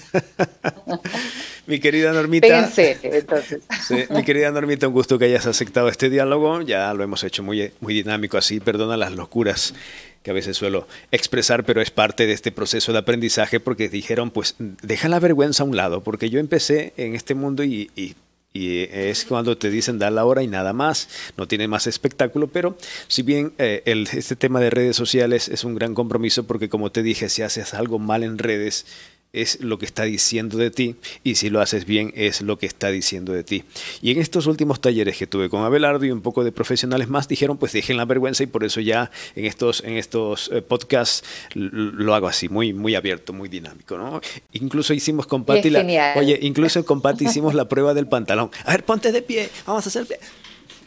[LAUGHS] mi querida Normita. entonces. mi querida Normita, un gusto que hayas aceptado este diálogo. Ya lo hemos hecho muy, muy dinámico así. Perdona las locuras que a veces suelo expresar, pero es parte de este proceso de aprendizaje porque dijeron, pues deja la vergüenza a un lado, porque yo empecé en este mundo y, y y es cuando te dicen da la hora y nada más, no tiene más espectáculo, pero si bien eh, el, este tema de redes sociales es un gran compromiso porque como te dije, si haces algo mal en redes, es lo que está diciendo de ti y si lo haces bien es lo que está diciendo de ti. Y en estos últimos talleres que tuve con Abelardo y un poco de profesionales más dijeron pues dejen la vergüenza y por eso ya en estos, en estos eh, podcasts lo hago así, muy, muy abierto, muy dinámico. ¿no? Incluso hicimos con Patti, la, oye, incluso con [LAUGHS] Patti hicimos la prueba del pantalón. A ver, ponte de pie, vamos a hacer pie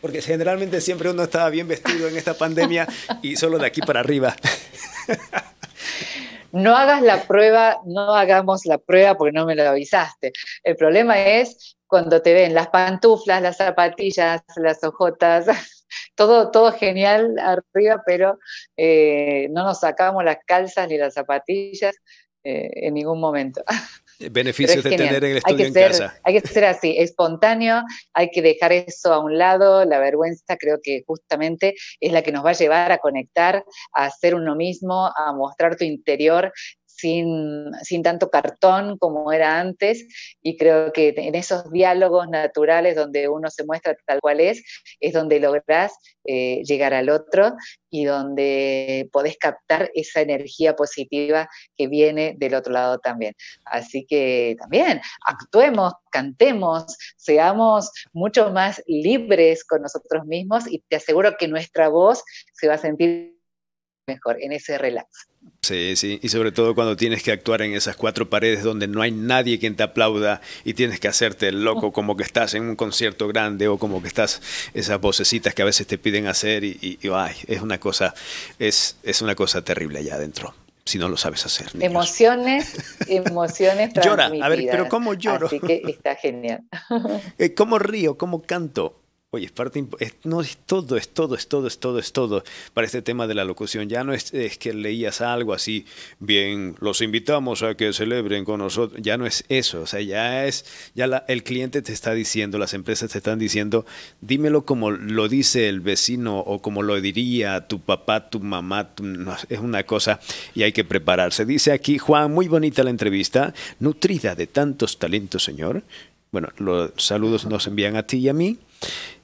porque generalmente siempre uno estaba bien vestido en esta pandemia y solo de aquí para arriba. [LAUGHS] no hagas la prueba, no hagamos la prueba porque no me lo avisaste. El problema es cuando te ven las pantuflas, las zapatillas, las ojotas, [LAUGHS] todo, todo genial arriba, pero eh, no nos sacamos las calzas ni las zapatillas eh, en ningún momento. [LAUGHS] beneficios de tener el estudio Hay que ser así, espontáneo, hay que dejar eso a un lado, la vergüenza creo que justamente es la que nos va a llevar a conectar, a ser uno mismo, a mostrar tu interior sin, tanto cartón como era antes, y creo que en esos diálogos naturales donde uno se muestra tal cual es, es donde lográs eh, llegar al otro y donde podés captar esa energía positiva que viene del otro lado también. Así que también actuemos, cantemos, seamos mucho más libres con nosotros mismos y te aseguro que nuestra voz se va a sentir mejor, en ese relax. Sí, sí, y sobre todo cuando tienes que actuar en esas cuatro paredes donde no hay nadie quien te aplauda y tienes que hacerte loco como que estás en un concierto grande o como que estás esas vocecitas que a veces te piden hacer y, es una cosa, es, una cosa terrible allá adentro si no lo sabes hacer. Emociones, [LAUGHS] emociones. Llora, a ver, pero ¿cómo lloro? Así que está genial. [LAUGHS] Eh, ¿Cómo río? ¿Cómo canto? Oye, es parte, no, es todo, es todo, es todo, es todo, es todo para este tema de la locución. Ya no es, que leías algo así, bien, los invitamos a que celebren con nosotros. Ya no es eso, o sea, ya es, ya el cliente te está diciendo, las empresas te están diciendo, dímelo como lo dice el vecino o como lo diría tu papá, tu mamá, es una cosa y hay que prepararse. Dice aquí, Juan, muy bonita la entrevista, nutrida de tantos talentos, señor. Bueno, los saludos nos envían a ti y a mí.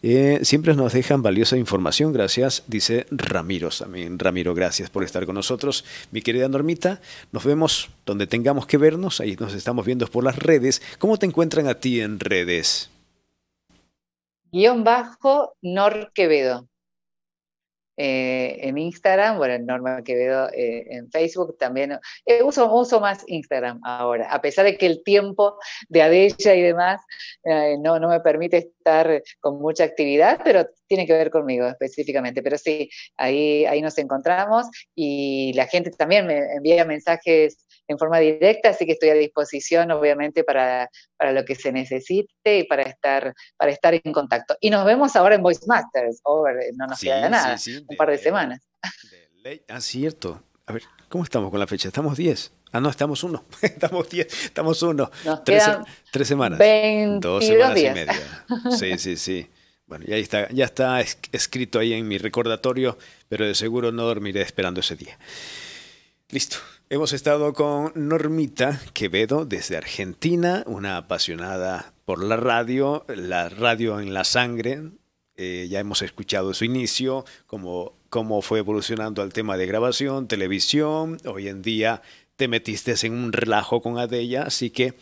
Eh, siempre nos dejan valiosa información, gracias, dice Ramiro también. Ramiro, gracias por estar con nosotros. Mi querida Normita, nos vemos donde tengamos que vernos, ahí nos estamos viendo por las redes. ¿Cómo te encuentran a ti en redes? Guión bajo Norquevedo eh, en Instagram, bueno, normal que veo eh, en Facebook también. Eh, uso, uso más Instagram ahora, a pesar de que el tiempo de Adella y demás no, no me permite estar con mucha actividad, pero tiene que ver conmigo específicamente. Pero sí, ahí, ahí nos encontramos y la gente también me envía mensajes en forma directa, así que estoy a disposición, obviamente, para, para lo que se necesite y para estar, para estar en contacto. Y nos vemos ahora en Voice Masters, over, no nos queda nada, un par de, semanas. ah, cierto. A ver, ¿cómo estamos con la fecha? Estamos 10. Ah, no, estamos uno. [LAUGHS] estamos 10, estamos uno. tres, semanas. Dos semanas y media. Sí, sí, sí. Bueno, ya está, ya está escrito ahí en mi recordatorio, pero de seguro no dormiré esperando ese día. Listo. Hemos estado con Normita Quevedo desde Argentina, una apasionada por la radio, la radio en la sangre. Eh, ya hemos escuchado su inicio, cómo, cómo fue evolucionando al tema de grabación, televisión. Hoy en día te metiste en un relajo con Adella, así que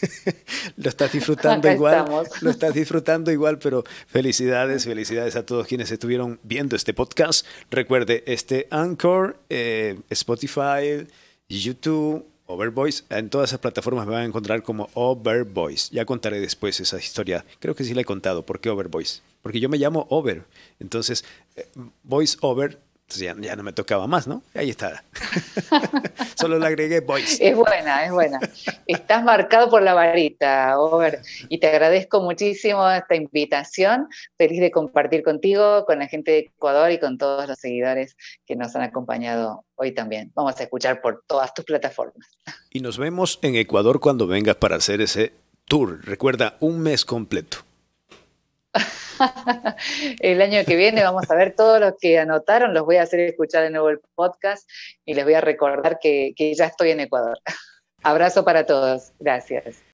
[LAUGHS] lo estás disfrutando igual, lo estás disfrutando igual, pero felicidades, felicidades a todos quienes estuvieron viendo este podcast. Recuerde, este Anchor, eh, Spotify, YouTube, Overvoice, en todas esas plataformas me van a encontrar como Overvoice. Ya contaré después esa historia. Creo que sí la he contado. ¿Por qué Overvoice? Porque yo me llamo Over. Entonces, eh, Voice Over entonces ya, no me tocaba más, ¿no? Ahí está. [LAUGHS] Solo le agregué voice. Es buena, es buena. Estás marcado por la varita, Over. Y te agradezco muchísimo esta invitación. Feliz de compartir contigo, con la gente de Ecuador y con todos los seguidores que nos han acompañado hoy también. Vamos a escuchar por todas tus plataformas. Y nos vemos en Ecuador cuando vengas para hacer ese tour. Recuerda, un mes completo. [LAUGHS] el año que viene vamos a ver todos los que anotaron, los voy a hacer escuchar de nuevo el podcast y les voy a recordar que, que ya estoy en Ecuador. [LAUGHS] Abrazo para todos, gracias.